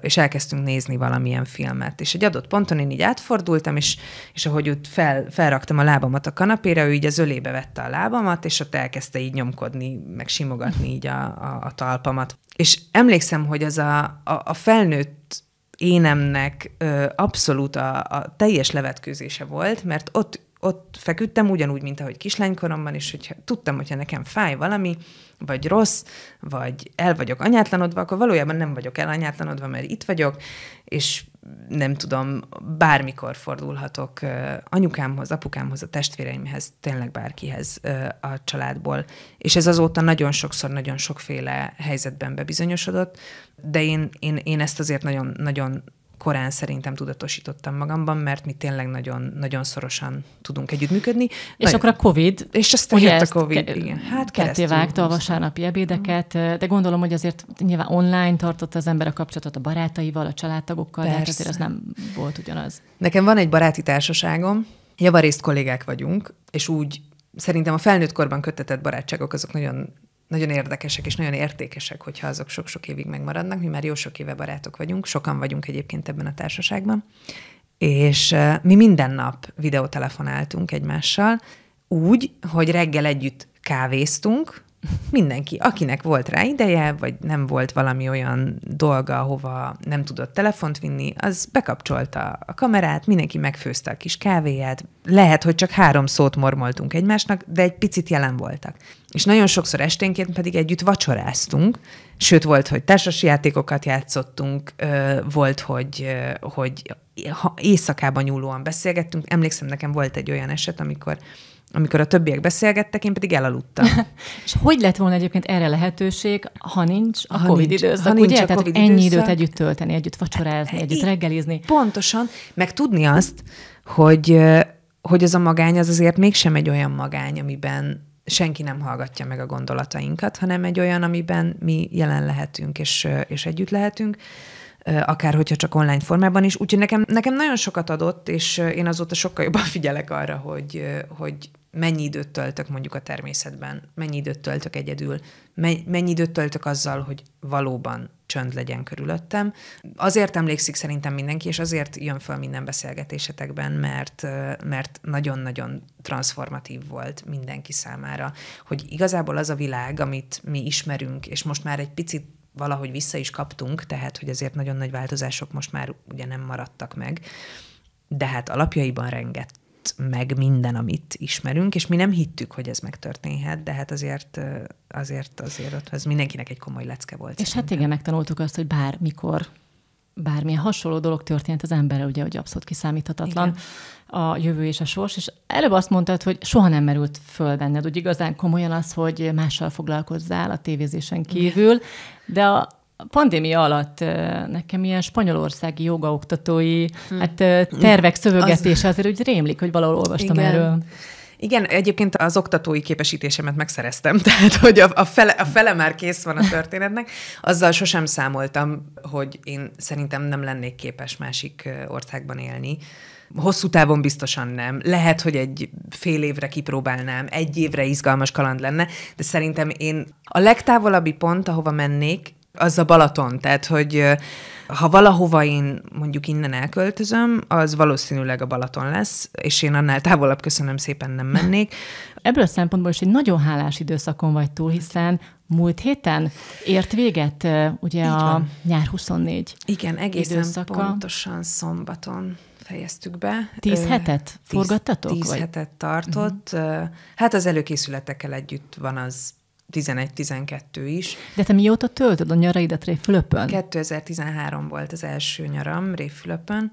és elkezdtünk nézni valamilyen filmet. És egy adott ponton én így átfordultam, és, és ahogy ott fel, felraktam a lábamat a kanapéra, ő így az ölébe vette a lábamat, és ott elkezdte így nyomkodni, meg simogatni így a, a, a talpamat. És emlékszem, hogy az a, a, a felnőtt énemnek ö, abszolút a, a teljes levetkőzése volt, mert ott ott feküdtem, ugyanúgy, mint ahogy kislánykoromban, és hogy tudtam, hogyha nekem fáj valami, vagy rossz, vagy el vagyok anyátlanodva, akkor valójában nem vagyok el anyátlanodva, mert itt vagyok, és nem tudom, bármikor fordulhatok anyukámhoz, apukámhoz, a testvéreimhez, tényleg bárkihez a családból. És ez azóta nagyon sokszor, nagyon sokféle helyzetben bebizonyosodott, de én, én, én ezt azért nagyon, nagyon korán szerintem tudatosítottam magamban, mert mi tényleg nagyon, nagyon szorosan tudunk együttműködni. És nagyon. akkor a COVID. És aztán jött a COVID, ke- igen. Hát ketté vágta a vasárnapi mhm. ebédeket, de gondolom, hogy azért nyilván online tartotta az ember a kapcsolatot a barátaival, a családtagokkal, Persze. de hát azért az nem volt ugyanaz. Nekem van egy baráti társaságom, javarészt kollégák vagyunk, és úgy szerintem a felnőtt korban kötetett barátságok azok nagyon nagyon érdekesek és nagyon értékesek, hogyha azok sok-sok évig megmaradnak. Mi már jó sok éve barátok vagyunk, sokan vagyunk egyébként ebben a társaságban, és mi minden nap videótelefonáltunk egymással, úgy, hogy reggel együtt kávéztunk, Mindenki, akinek volt rá ideje, vagy nem volt valami olyan dolga, hova nem tudott telefont vinni, az bekapcsolta a kamerát, mindenki megfőzte a kis kávéját. Lehet, hogy csak három szót mormoltunk egymásnak, de egy picit jelen voltak. És nagyon sokszor esténként pedig együtt vacsoráztunk, sőt volt, hogy társas játékokat játszottunk, volt, hogy, hogy éjszakában nyúlóan beszélgettünk. Emlékszem, nekem volt egy olyan eset, amikor amikor a többiek beszélgettek, én pedig elaludtam. (laughs) és hogy lett volna egyébként erre lehetőség, ha nincs a ha COVID időszak, ha nincs ugye? A COVID Tehát ennyi időszak. időt együtt tölteni, együtt vacsorázni, hát, együtt reggelizni. Pontosan, meg tudni azt, hogy, hogy ez a magány az azért mégsem egy olyan magány, amiben senki nem hallgatja meg a gondolatainkat, hanem egy olyan, amiben mi jelen lehetünk és, és együtt lehetünk akár hogyha csak online formában is. Úgyhogy nekem, nekem nagyon sokat adott, és én azóta sokkal jobban (laughs) figyelek arra, hogy, hogy mennyi időt töltök mondjuk a természetben, mennyi időt töltök egyedül, mennyi időt töltök azzal, hogy valóban csönd legyen körülöttem. Azért emlékszik szerintem mindenki, és azért jön fel minden beszélgetésetekben, mert, mert nagyon-nagyon transformatív volt mindenki számára, hogy igazából az a világ, amit mi ismerünk, és most már egy picit valahogy vissza is kaptunk, tehát hogy azért nagyon nagy változások most már ugye nem maradtak meg, de hát alapjaiban rengett meg minden, amit ismerünk, és mi nem hittük, hogy ez megtörténhet, de hát azért azért, azért ott az mindenkinek egy komoly lecke volt. És hát szerintem. hát igen, megtanultuk azt, hogy bármikor bármilyen hasonló dolog történt az emberre, ugye, hogy abszolút kiszámíthatatlan. Igen a jövő és a sors, és előbb azt mondtad, hogy soha nem merült föl benned, úgy igazán komolyan az, hogy mással foglalkozzál a tévézésen kívül, de a pandémia alatt nekem ilyen spanyolországi jogaoktatói hmm. hát, tervek szövögetése azért úgy rémlik, hogy valahol olvastam Igen. erről. Igen, egyébként az oktatói képesítésemet megszereztem, (laughs) tehát hogy a, a, fele, a fele már kész van a történetnek. Azzal sosem számoltam, hogy én szerintem nem lennék képes másik országban élni Hosszú távon biztosan nem. Lehet, hogy egy fél évre kipróbálnám, egy évre izgalmas kaland lenne, de szerintem én a legtávolabbi pont, ahova mennék, az a Balaton. Tehát, hogy ha valahova én mondjuk innen elköltözöm, az valószínűleg a Balaton lesz, és én annál távolabb köszönöm szépen nem mennék. (laughs) Ebből a szempontból is egy nagyon hálás időszakon vagy túl, hiszen múlt héten ért véget ugye a nyár 24 Igen, egészen időszaka. pontosan szombaton fejeztük be. Tíz hetet tíz, forgattatok? Tíz, vagy? hetet tartott. Uh-huh. Hát az előkészületekkel együtt van az 11-12 is. De te mióta töltöd a nyaraidat Révfülöpön? 2013 volt az első nyaram Révfülöpön.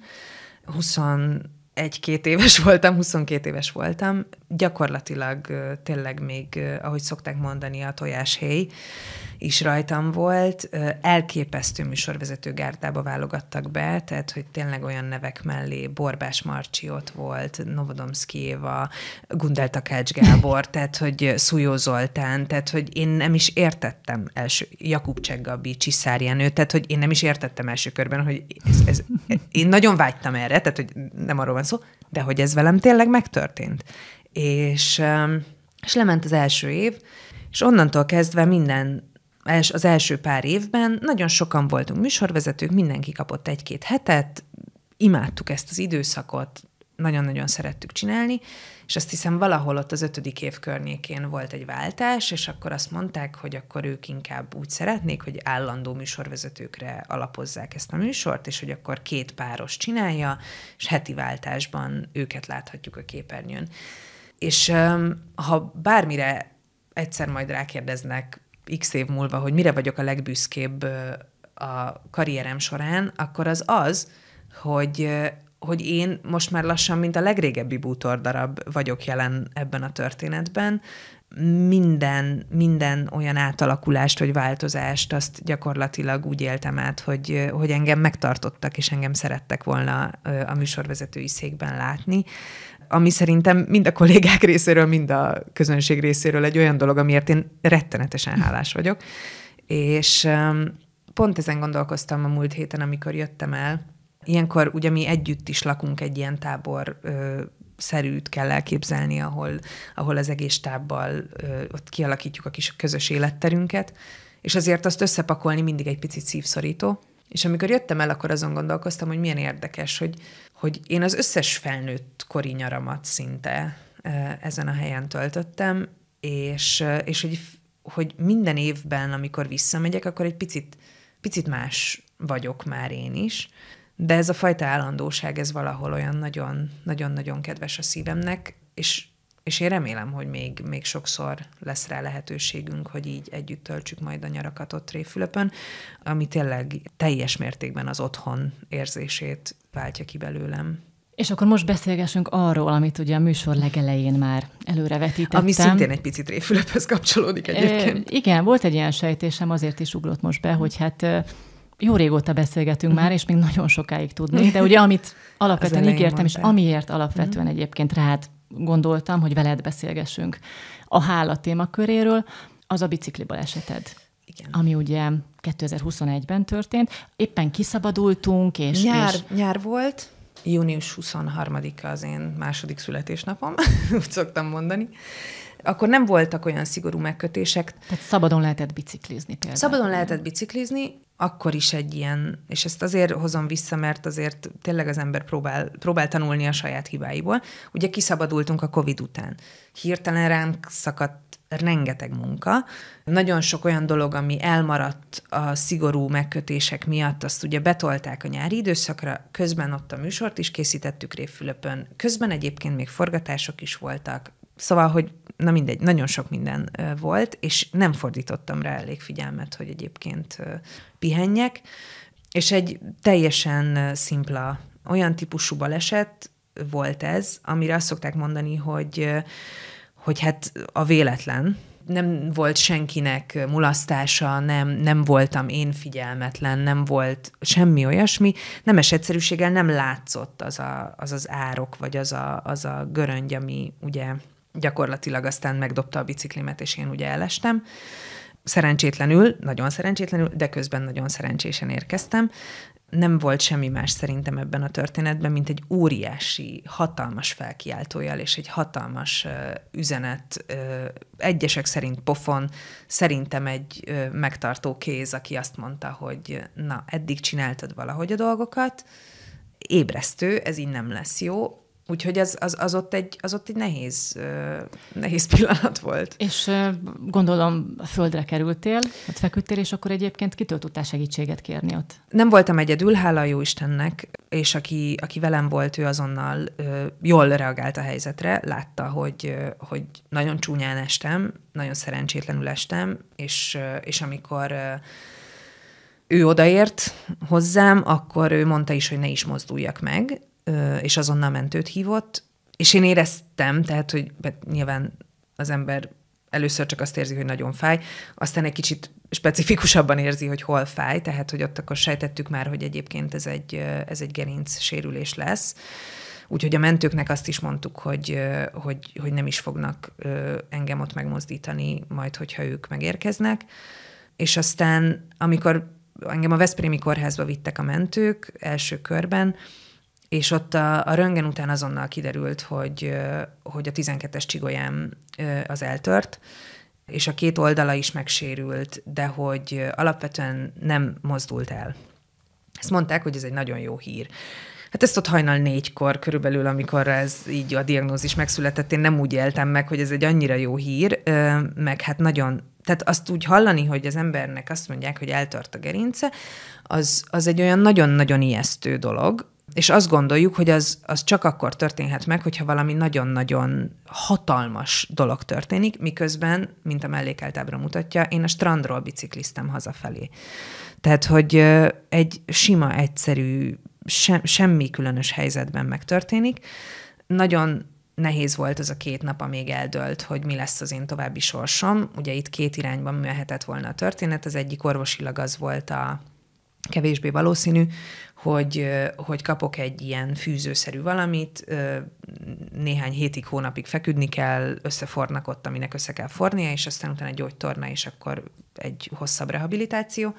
21-2 éves voltam, 22 éves voltam. Gyakorlatilag tényleg még, ahogy szokták mondani, a tojáshéj is rajtam volt. Elképesztő műsorvezető gárdába válogattak be, tehát hogy tényleg olyan nevek mellé Borbás Marcsi ott volt, Novodomszki Éva, Gundel Takács Gábor, tehát hogy Szújó Zoltán, tehát hogy én nem is értettem első, Jakub Cseggabi, Csiszár Jenő, tehát hogy én nem is értettem első körben, hogy ez, ez, én nagyon vágytam erre, tehát hogy nem arról van szó, de hogy ez velem tényleg megtörtént. És, és lement az első év, és onnantól kezdve minden az első pár évben nagyon sokan voltunk műsorvezetők, mindenki kapott egy-két hetet, imádtuk ezt az időszakot, nagyon-nagyon szerettük csinálni, és azt hiszem valahol ott az ötödik év környékén volt egy váltás, és akkor azt mondták, hogy akkor ők inkább úgy szeretnék, hogy állandó műsorvezetőkre alapozzák ezt a műsort, és hogy akkor két páros csinálja, és heti váltásban őket láthatjuk a képernyőn. És ha bármire egyszer majd rákérdeznek x év múlva, hogy mire vagyok a legbüszkébb a karrierem során, akkor az az, hogy hogy én most már lassan, mint a legrégebbi bútordarab vagyok jelen ebben a történetben. Minden, minden olyan átalakulást vagy változást azt gyakorlatilag úgy éltem át, hogy, hogy engem megtartottak, és engem szerettek volna a műsorvezetői székben látni ami szerintem mind a kollégák (laughs) részéről, mind a közönség részéről egy olyan dolog, amiért én rettenetesen hálás vagyok. És pont ezen gondolkoztam a múlt héten, amikor jöttem el. Ilyenkor ugye mi együtt is lakunk egy ilyen tábor szerűt kell elképzelni, ahol, ahol az egész tábbal ö, ott kialakítjuk a kis közös életterünket, és azért azt összepakolni mindig egy picit szívszorító. És amikor jöttem el, akkor azon gondolkoztam, hogy milyen érdekes, hogy hogy én az összes felnőtt kori nyaramat szinte ezen a helyen töltöttem, és, és hogy, hogy minden évben, amikor visszamegyek, akkor egy picit, picit más vagyok már én is, de ez a fajta állandóság, ez valahol olyan nagyon-nagyon kedves a szívemnek, és és én remélem, hogy még, még sokszor lesz rá lehetőségünk, hogy így együtt töltsük majd a nyarakat ott Réfülöpön, ami tényleg teljes mértékben az otthon érzését váltja ki belőlem. És akkor most beszélgessünk arról, amit ugye a műsor legelején már előrevetítettem. Ami szintén egy picit Réfülöphez kapcsolódik egyébként. E, igen, volt egy ilyen sejtésem, azért is ugrott most be, hogy hát jó régóta beszélgetünk mhm. már, és még nagyon sokáig tudnék, de ugye amit (laughs) alapvetően ígértem, mondtál. és amiért alapvetően mhm. egyébként rád gondoltam, hogy veled beszélgessünk a hála témaköréről, az a bicikli baleseted. Igen. Ami ugye 2021-ben történt. Éppen kiszabadultunk, és... Nyár, és... nyár volt, június 23-a az én második születésnapom, (laughs) úgy szoktam mondani akkor nem voltak olyan szigorú megkötések. Tehát szabadon lehetett biciklizni például. Szabadon lehetett biciklizni, akkor is egy ilyen, és ezt azért hozom vissza, mert azért tényleg az ember próbál, próbál tanulni a saját hibáiból. Ugye kiszabadultunk a COVID után. Hirtelen rám szakadt rengeteg munka. Nagyon sok olyan dolog, ami elmaradt a szigorú megkötések miatt, azt ugye betolták a nyári időszakra, közben ott a műsort is készítettük Révfülöpön, közben egyébként még forgatások is voltak, Szóval, hogy na mindegy, nagyon sok minden volt, és nem fordítottam rá elég figyelmet, hogy egyébként pihenjek, és egy teljesen szimpla, olyan típusú baleset volt ez, amire azt szokták mondani, hogy, hogy hát a véletlen, nem volt senkinek mulasztása, nem, nem voltam én figyelmetlen, nem volt semmi olyasmi. Nemes egyszerűséggel nem látszott az a, az, az árok, vagy az a, az a göröngy, ami ugye gyakorlatilag aztán megdobta a biciklimet, és én ugye elestem. Szerencsétlenül, nagyon szerencsétlenül, de közben nagyon szerencsésen érkeztem. Nem volt semmi más szerintem ebben a történetben, mint egy óriási, hatalmas felkiáltójel és egy hatalmas uh, üzenet, uh, egyesek szerint pofon, szerintem egy uh, megtartó kéz, aki azt mondta, hogy na, eddig csináltad valahogy a dolgokat, ébresztő, ez így nem lesz jó, Úgyhogy az, az, az, ott egy, az ott egy nehéz, nehéz (laughs) pillanat volt. És gondolom földre kerültél, ott feküdtél, és akkor egyébként kitől tudtál segítséget kérni ott? Nem voltam egyedül, hála a jó Istennek, és aki, aki velem volt, ő azonnal jól reagált a helyzetre, látta, hogy, hogy nagyon csúnyán estem, nagyon szerencsétlenül estem, és, és amikor ő odaért hozzám, akkor ő mondta is, hogy ne is mozduljak meg, és azonnal mentőt hívott, és én éreztem, tehát, hogy nyilván az ember először csak azt érzi, hogy nagyon fáj, aztán egy kicsit specifikusabban érzi, hogy hol fáj, tehát, hogy ott akkor sejtettük már, hogy egyébként ez egy, ez egy gerinc sérülés lesz. Úgyhogy a mentőknek azt is mondtuk, hogy, hogy, hogy nem is fognak engem ott megmozdítani, majd, hogyha ők megérkeznek. És aztán, amikor engem a Veszprémi kórházba vittek a mentők első körben, és ott a, a röngen után azonnal kiderült, hogy, hogy a 12-es csigolyám az eltört, és a két oldala is megsérült, de hogy alapvetően nem mozdult el. Ezt mondták, hogy ez egy nagyon jó hír. Hát ezt ott hajnal négykor körülbelül, amikor ez így a diagnózis megszületett, én nem úgy éltem meg, hogy ez egy annyira jó hír, meg hát nagyon, tehát azt úgy hallani, hogy az embernek azt mondják, hogy eltört a gerince, az, az egy olyan nagyon-nagyon ijesztő dolog, és azt gondoljuk, hogy az, az csak akkor történhet meg, hogyha valami nagyon-nagyon hatalmas dolog történik, miközben, mint a mellékelt ábra mutatja, én a strandról bicikliztem hazafelé. Tehát, hogy egy sima, egyszerű, se, semmi különös helyzetben megtörténik. Nagyon nehéz volt az a két nap, amíg eldölt, hogy mi lesz az én további sorsom. Ugye itt két irányban műhetett volna a történet. Az egyik orvosilag az volt a kevésbé valószínű, hogy, hogy kapok egy ilyen fűzőszerű valamit, néhány hétig, hónapig feküdni kell, összefornak ott, aminek össze kell fornia, és aztán utána egy gyógytorna, és akkor egy hosszabb rehabilitáció.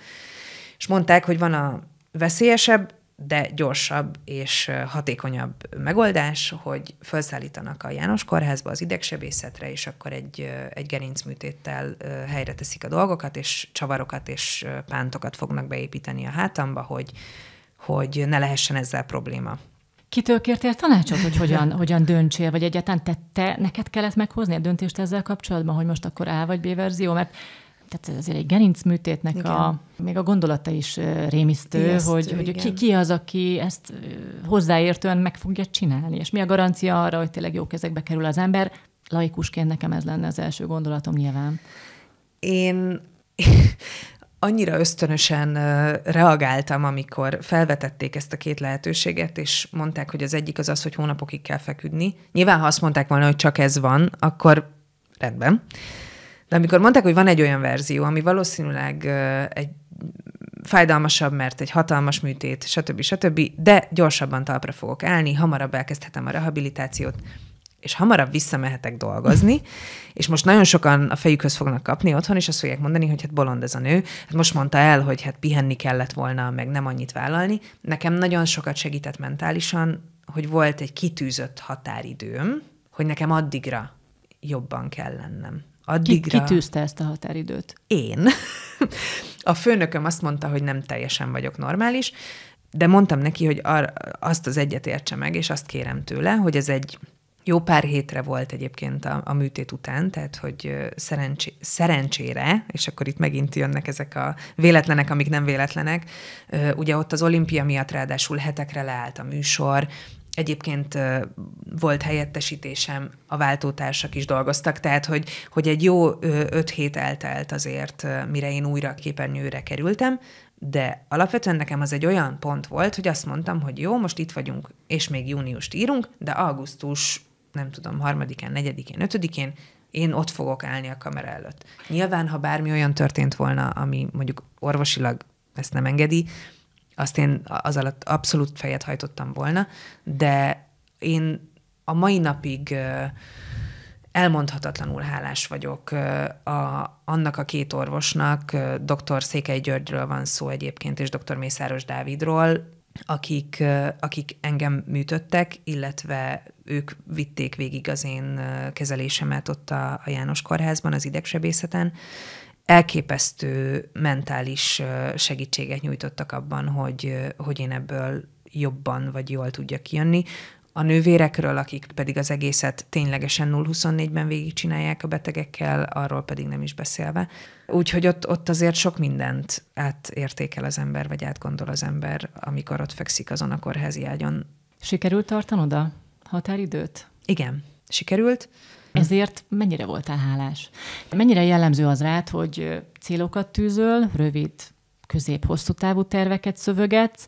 És mondták, hogy van a veszélyesebb de gyorsabb és hatékonyabb megoldás, hogy felszállítanak a János Kórházba az idegsebészetre, és akkor egy, egy gerincműtéttel helyre teszik a dolgokat, és csavarokat és pántokat fognak beépíteni a hátamba, hogy, hogy ne lehessen ezzel probléma. Kitől kértél tanácsot, hogy hogyan, (laughs) hogyan döntsél, vagy egyáltalán te, te, neked kellett meghozni a döntést ezzel kapcsolatban, hogy most akkor A vagy B verzió? Mert tehát azért egy gerincműtétnek igen. a, még a gondolata is rémisztő, Ijesztő, hogy, hogy ki, ki az, aki ezt hozzáértően meg fogja csinálni, és mi a garancia arra, hogy tényleg jó kezekbe kerül az ember. Laikusként nekem ez lenne az első gondolatom nyilván. Én (laughs) annyira ösztönösen reagáltam, amikor felvetették ezt a két lehetőséget, és mondták, hogy az egyik az az, hogy hónapokig kell feküdni. Nyilván, ha azt mondták volna, hogy csak ez van, akkor rendben. De amikor mondták, hogy van egy olyan verzió, ami valószínűleg egy fájdalmasabb, mert egy hatalmas műtét, stb. stb., de gyorsabban talpra fogok állni, hamarabb elkezdhetem a rehabilitációt, és hamarabb visszamehetek dolgozni, és most nagyon sokan a fejükhöz fognak kapni otthon, és azt fogják mondani, hogy hát bolond ez a nő, hát most mondta el, hogy hát pihenni kellett volna, meg nem annyit vállalni. Nekem nagyon sokat segített mentálisan, hogy volt egy kitűzött határidőm, hogy nekem addigra jobban kell lennem. Addigra... Ki, tűzte ezt a határidőt? Én. (laughs) A főnököm azt mondta, hogy nem teljesen vagyok normális, de mondtam neki, hogy ar- azt az egyet értse meg, és azt kérem tőle, hogy ez egy jó pár hétre volt egyébként a, a műtét után, tehát hogy szerencsé, szerencsére, és akkor itt megint jönnek ezek a véletlenek, amik nem véletlenek, ugye ott az olimpia miatt ráadásul hetekre leállt a műsor, Egyébként volt helyettesítésem, a váltótársak is dolgoztak, tehát hogy, hogy egy jó öt hét eltelt azért, mire én újra képernyőre kerültem, de alapvetően nekem az egy olyan pont volt, hogy azt mondtam, hogy jó, most itt vagyunk, és még júniust írunk, de augusztus, nem tudom, harmadikán, negyedikén, ötödikén én ott fogok állni a kamera előtt. Nyilván, ha bármi olyan történt volna, ami mondjuk orvosilag ezt nem engedi, azt én az alatt abszolút fejet hajtottam volna, de én a mai napig elmondhatatlanul hálás vagyok a, annak a két orvosnak, dr. Székely Györgyről van szó egyébként, és dr. Mészáros Dávidról, akik, akik engem műtöttek, illetve ők vitték végig az én kezelésemet ott a, a János Kórházban, az idegsebészeten, elképesztő mentális segítséget nyújtottak abban, hogy, hogy én ebből jobban vagy jól tudjak kijönni. A nővérekről, akik pedig az egészet ténylegesen 0-24-ben végigcsinálják a betegekkel, arról pedig nem is beszélve. Úgyhogy ott, ott azért sok mindent átértékel az ember, vagy átgondol az ember, amikor ott fekszik azon a kórházi ágyon. Sikerült tartanod a határidőt? Igen, sikerült. Hm. Ezért mennyire voltál hálás? Mennyire jellemző az rád, hogy célokat tűzöl, rövid, közép-hosszú távú terveket szövögetsz,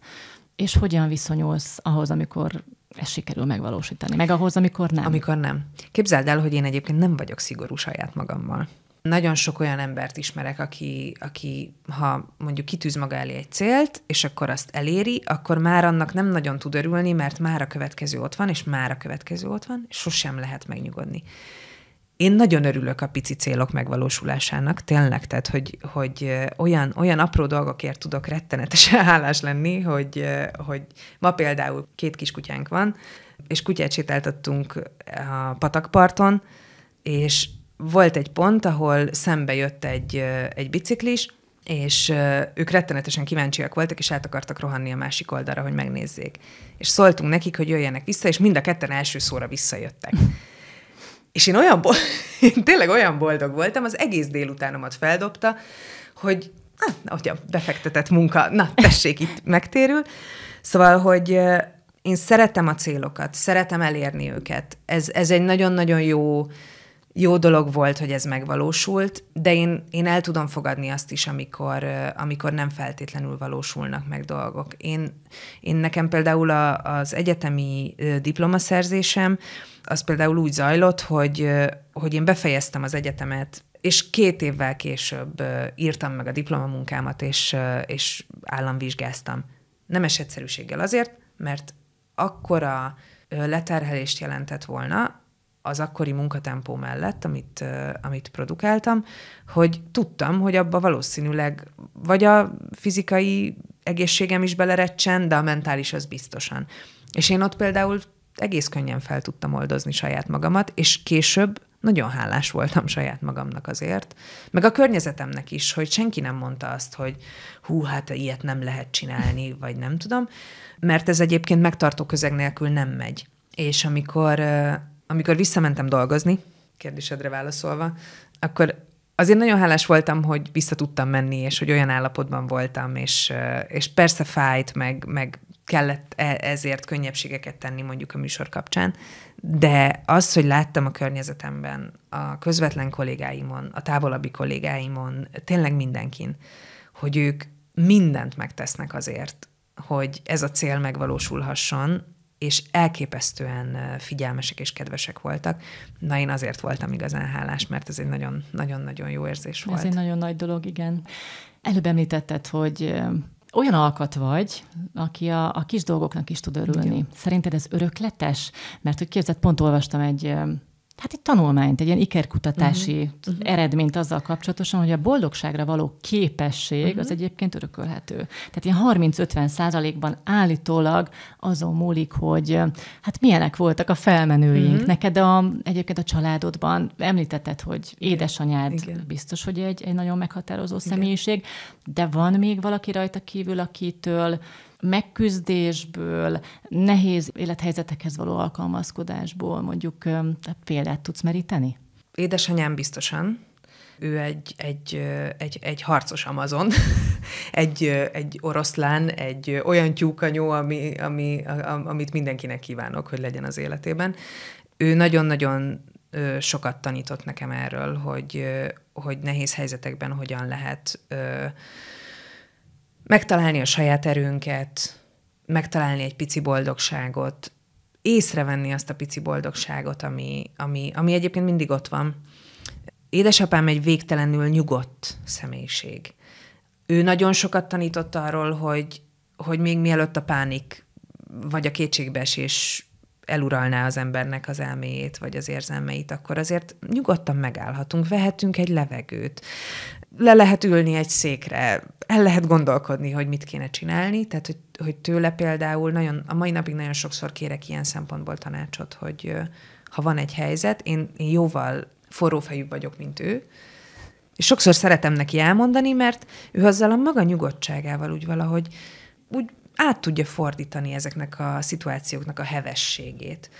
és hogyan viszonyulsz ahhoz, amikor ezt sikerül megvalósítani, meg ahhoz, amikor nem. Amikor nem. Képzeld el, hogy én egyébként nem vagyok szigorú saját magammal nagyon sok olyan embert ismerek, aki, aki ha mondjuk kitűz maga elé egy célt, és akkor azt eléri, akkor már annak nem nagyon tud örülni, mert már a következő ott van, és már a következő ott van, és sosem lehet megnyugodni. Én nagyon örülök a pici célok megvalósulásának, tényleg, tehát, hogy, hogy olyan, olyan apró dolgokért tudok rettenetesen (laughs) hálás lenni, hogy, hogy ma például két kiskutyánk van, és kutyát sétáltattunk a patakparton, és volt egy pont, ahol szembe jött egy, egy biciklis, és ők rettenetesen kíváncsiak voltak, és át akartak rohanni a másik oldalra, hogy megnézzék. És szóltunk nekik, hogy jöjjenek vissza, és mind a ketten első szóra visszajöttek. és én olyan, (laughs) én tényleg olyan boldog voltam, az egész délutánomat feldobta, hogy ah, hogy a befektetett munka, na tessék, itt megtérül. Szóval, hogy én szeretem a célokat, szeretem elérni őket. Ez, ez egy nagyon-nagyon jó jó dolog volt, hogy ez megvalósult, de én, én el tudom fogadni azt is, amikor, amikor nem feltétlenül valósulnak meg dolgok. Én, én nekem például a, az egyetemi diplomaszerzésem, az például úgy zajlott, hogy, hogy én befejeztem az egyetemet, és két évvel később írtam meg a diplomamunkámat, és, és államvizsgáztam. Nem egyszerűséggel azért, mert akkora leterhelést jelentett volna, az akkori munkatempó mellett, amit, amit produkáltam, hogy tudtam, hogy abba valószínűleg vagy a fizikai egészségem is belerecsen, de a mentális az biztosan. És én ott például egész könnyen fel tudtam oldozni saját magamat, és később nagyon hálás voltam saját magamnak azért, meg a környezetemnek is, hogy senki nem mondta azt, hogy hú, hát ilyet nem lehet csinálni, vagy nem tudom, mert ez egyébként megtartó közeg nélkül nem megy. És amikor amikor visszamentem dolgozni, kérdésedre válaszolva, akkor azért nagyon hálás voltam, hogy vissza tudtam menni, és hogy olyan állapotban voltam, és, és persze fájt, meg, meg kellett e, ezért könnyebbségeket tenni mondjuk a műsor kapcsán, de az, hogy láttam a környezetemben, a közvetlen kollégáimon, a távolabbi kollégáimon, tényleg mindenkin, hogy ők mindent megtesznek azért, hogy ez a cél megvalósulhasson, és elképesztően figyelmesek és kedvesek voltak. Na, én azért voltam igazán hálás, mert ez egy nagyon-nagyon jó érzés volt. Ez egy nagyon nagy dolog, igen. Előbb említetted, hogy olyan alkat vagy, aki a, a kis dolgoknak is tud örülni. Igen. Szerinted ez örökletes? Mert hogy képzett, pont olvastam egy hát egy tanulmányt, egy ilyen ikerkutatási uh-huh. eredményt azzal kapcsolatosan, hogy a boldogságra való képesség uh-huh. az mhm. egyébként örökölhető. Tehát ilyen 30-50 százalékban állítólag azon múlik, hogy hát milyenek voltak a felmenőink. Uh-huh. Neked a, egyébként a családodban említetted, hogy édesanyád Igen. biztos, hogy egy, egy nagyon meghatározó Igen. személyiség, de van még valaki rajta kívül, akitől megküzdésből, nehéz élethelyzetekhez való alkalmazkodásból mondjuk példát tudsz meríteni? Édesanyám biztosan. Ő egy, egy, egy, egy harcos amazon, (laughs) egy, egy oroszlán, egy olyan tyúkanyó, ami, ami, amit mindenkinek kívánok, hogy legyen az életében. Ő nagyon-nagyon sokat tanított nekem erről, hogy, hogy nehéz helyzetekben hogyan lehet megtalálni a saját erőnket, megtalálni egy pici boldogságot, észrevenni azt a pici boldogságot, ami, ami, ami egyébként mindig ott van. Édesapám egy végtelenül nyugodt személyiség. Ő nagyon sokat tanított arról, hogy, hogy még mielőtt a pánik vagy a kétségbeesés eluralná az embernek az elméjét vagy az érzelmeit, akkor azért nyugodtan megállhatunk, vehetünk egy levegőt le lehet ülni egy székre, el lehet gondolkodni, hogy mit kéne csinálni, tehát hogy, hogy tőle például nagyon, a mai napig nagyon sokszor kérek ilyen szempontból tanácsot, hogy ha van egy helyzet, én, én jóval forrófejűbb vagyok, mint ő, és sokszor szeretem neki elmondani, mert ő azzal a maga nyugodtságával úgy valahogy úgy át tudja fordítani ezeknek a szituációknak a hevességét.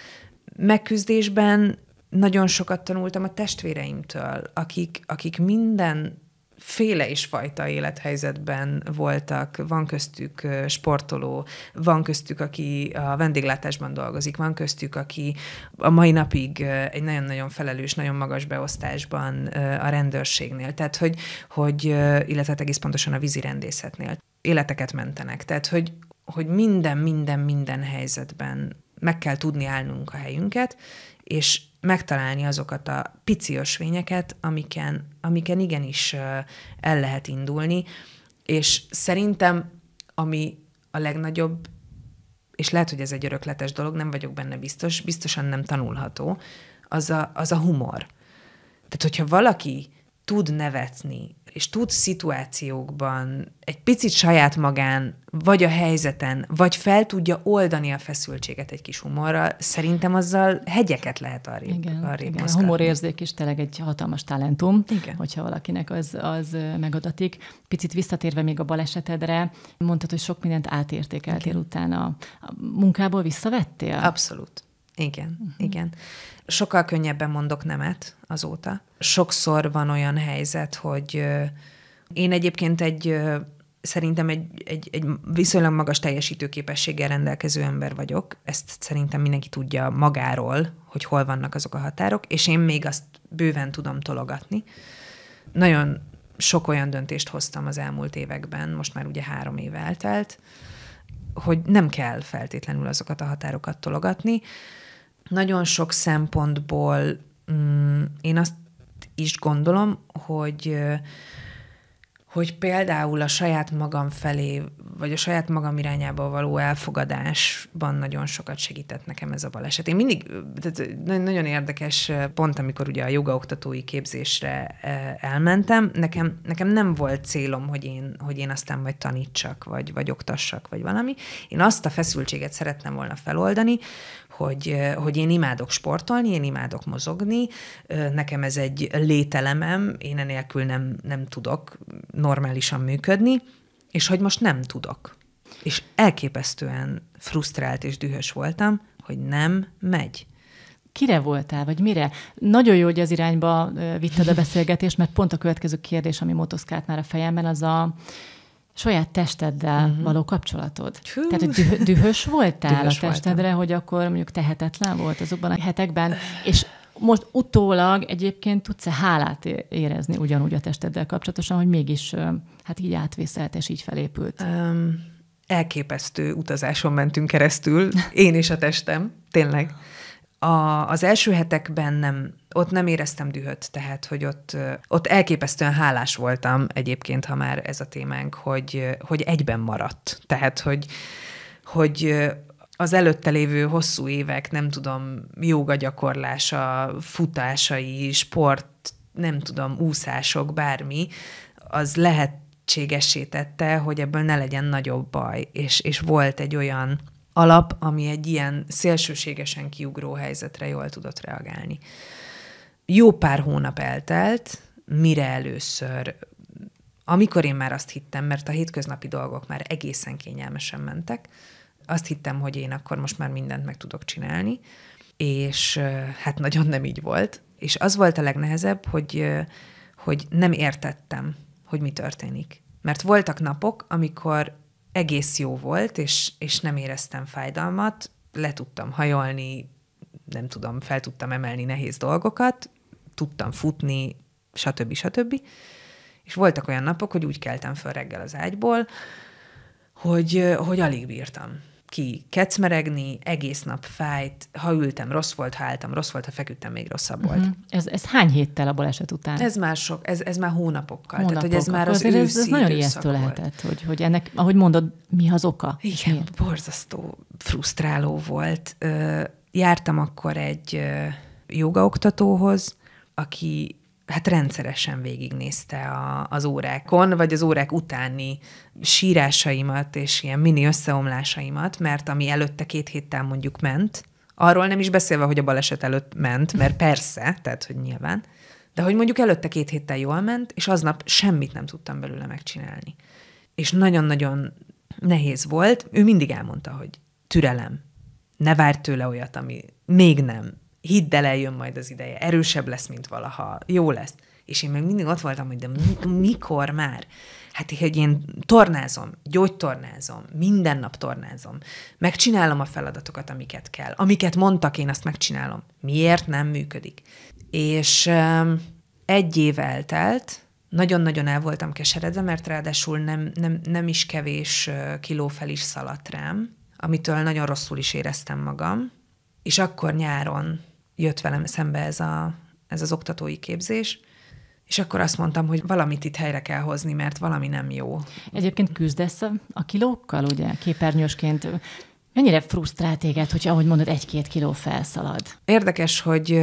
Megküzdésben nagyon sokat tanultam a testvéreimtől, akik, akik minden féle és fajta élethelyzetben voltak, van köztük sportoló, van köztük, aki a vendéglátásban dolgozik, van köztük, aki a mai napig egy nagyon-nagyon felelős, nagyon magas beosztásban a rendőrségnél, tehát hogy, hogy illetve hát egész pontosan a vízirendészetnél. Életeket mentenek, tehát hogy, hogy minden, minden, minden helyzetben meg kell tudni állnunk a helyünket, és megtalálni azokat a pici ösvényeket, amiken, amiken igenis el lehet indulni, és szerintem, ami a legnagyobb, és lehet, hogy ez egy örökletes dolog, nem vagyok benne biztos, biztosan nem tanulható, az a, az a humor. Tehát, hogyha valaki tud nevetni és tud szituációkban egy picit saját magán, vagy a helyzeten, vagy fel tudja oldani a feszültséget egy kis humorral, szerintem azzal hegyeket lehet arrébb, igen, arrébb igen. A humorérzék is tényleg egy hatalmas talentum, igen. hogyha valakinek az, az megadatik. Picit visszatérve még a balesetedre, mondtad, hogy sok mindent átértékeltél utána. A munkából visszavettél? Abszolút. Igen, uh-huh. igen. Sokkal könnyebben mondok nemet azóta. Sokszor van olyan helyzet, hogy én egyébként egy szerintem egy, egy, egy viszonylag magas teljesítőképességgel rendelkező ember vagyok. Ezt szerintem mindenki tudja magáról, hogy hol vannak azok a határok, és én még azt bőven tudom tologatni. Nagyon sok olyan döntést hoztam az elmúlt években, most már ugye három év eltelt, hogy nem kell feltétlenül azokat a határokat tologatni nagyon sok szempontból mm, én azt is gondolom, hogy hogy például a saját magam felé, vagy a saját magam irányába való elfogadásban nagyon sokat segített nekem ez a baleset. Én mindig, tehát nagyon érdekes pont, amikor ugye a jogaoktatói képzésre elmentem, nekem, nekem nem volt célom, hogy én, hogy én aztán vagy tanítsak, vagy, vagy oktassak, vagy valami. Én azt a feszültséget szerettem volna feloldani, hogy, hogy én imádok sportolni, én imádok mozogni, nekem ez egy lételemem, én enélkül nem, nem tudok normálisan működni, és hogy most nem tudok. És elképesztően frusztrált és dühös voltam, hogy nem megy kire voltál, vagy mire? Nagyon jó, hogy az irányba vitted a beszélgetést, mert pont a következő kérdés, ami motoszkált már a fejemben, az a saját testeddel uh-huh. való kapcsolatod. Hű. Tehát, hogy düh- dühös voltál dühös a testedre, voltam. hogy akkor mondjuk tehetetlen volt azokban a hetekben, és most utólag egyébként tudsz-e hálát érezni ugyanúgy a testeddel kapcsolatosan, hogy mégis hát így átvészelt és így felépült? Um, elképesztő utazáson mentünk keresztül, én és a testem, tényleg. A, az első hetekben nem, ott nem éreztem dühöt, tehát, hogy ott, ott elképesztően hálás voltam egyébként, ha már ez a témánk, hogy, hogy egyben maradt. Tehát, hogy, hogy az előtte lévő hosszú évek, nem tudom, joga gyakorlása, futásai, sport, nem tudom, úszások, bármi, az lehet tette, hogy ebből ne legyen nagyobb baj. És, és volt egy olyan alap, ami egy ilyen szélsőségesen kiugró helyzetre jól tudott reagálni. Jó pár hónap eltelt, mire először amikor én már azt hittem, mert a hétköznapi dolgok már egészen kényelmesen mentek, azt hittem, hogy én akkor most már mindent meg tudok csinálni, és hát nagyon nem így volt. És az volt a legnehezebb, hogy, hogy nem értettem, hogy mi történik. Mert voltak napok, amikor egész jó volt, és, és nem éreztem fájdalmat, le tudtam hajolni, nem tudom, fel tudtam emelni nehéz dolgokat, tudtam futni, stb. stb. És voltak olyan napok, hogy úgy keltem föl reggel az ágyból, hogy, hogy alig bírtam ki kecmeregni, egész nap fájt, ha ültem, rossz volt, ha álltam, rossz volt, ha feküdtem, még rosszabb volt. Uh-huh. Ez, ez hány héttel a baleset után? Ez már sok, ez, ez már hónapokkal. Hónapok. Tehát, hogy ez már az Azért ez, ez nagyon ijesztő volt. lehetett, hogy, hogy ennek, ahogy mondod, mi az oka? Igen, Milyen? borzasztó, frusztráló volt. Jártam akkor egy jogaoktatóhoz, aki hát rendszeresen végignézte a, az órákon, vagy az órák utáni sírásaimat és ilyen mini összeomlásaimat, mert ami előtte két héttel mondjuk ment, arról nem is beszélve, hogy a baleset előtt ment, mert persze, tehát hogy nyilván, de hogy mondjuk előtte két héttel jól ment, és aznap semmit nem tudtam belőle megcsinálni. És nagyon-nagyon nehéz volt. Ő mindig elmondta, hogy türelem, ne várj tőle olyat, ami még nem, hidd el, eljön majd az ideje, erősebb lesz, mint valaha, jó lesz. És én meg mindig ott voltam, hogy de mikor már? Hát, hogy én tornázom, gyógytornázom, minden nap tornázom, megcsinálom a feladatokat, amiket kell. Amiket mondtak, én azt megcsinálom. Miért nem működik? És um, egy év eltelt, nagyon-nagyon el voltam keseredve, mert ráadásul nem, nem, nem is kevés kiló fel is szaladt rám, amitől nagyon rosszul is éreztem magam. És akkor nyáron jött velem szembe ez, a, ez az oktatói képzés, és akkor azt mondtam, hogy valamit itt helyre kell hozni, mert valami nem jó. Egyébként küzdesz a, a kilókkal, ugye, képernyősként? Mennyire frusztrált téged, hogy ahogy mondod, egy-két kiló felszalad? Érdekes, hogy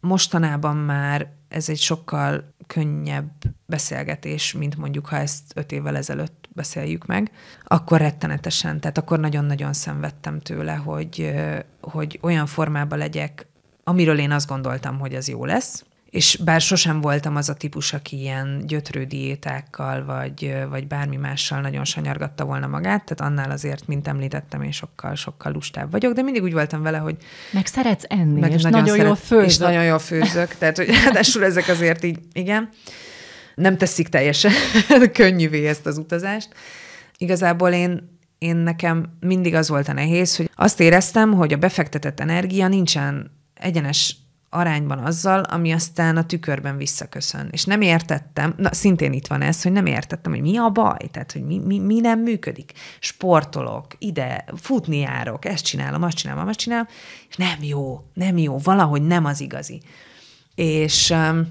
mostanában már ez egy sokkal könnyebb beszélgetés, mint mondjuk, ha ezt öt évvel ezelőtt beszéljük meg, akkor rettenetesen, tehát akkor nagyon-nagyon szenvedtem tőle, hogy, hogy olyan formában legyek, amiről én azt gondoltam, hogy az jó lesz, és bár sosem voltam az a típus, aki ilyen gyötrő diétákkal, vagy, vagy bármi mással nagyon sanyargatta volna magát, tehát annál azért, mint említettem, én sokkal, sokkal lustább vagyok, de mindig úgy voltam vele, hogy... Meg szeretsz enni, meg és nagyon, nagyon szeret, jól főzök. És nagyon jól főzök, tehát hogy ráadásul ezek azért így, igen, nem teszik teljesen (laughs) könnyűvé ezt az utazást. Igazából én, én nekem mindig az volt a nehéz, hogy azt éreztem, hogy a befektetett energia nincsen egyenes arányban azzal, ami aztán a tükörben visszaköszön. És nem értettem, na szintén itt van ez, hogy nem értettem, hogy mi a baj, tehát hogy mi, mi, mi nem működik. Sportolok, ide, futni járok, ezt csinálom, azt csinálom, azt csinálom, és nem jó, nem jó, valahogy nem az igazi. És um,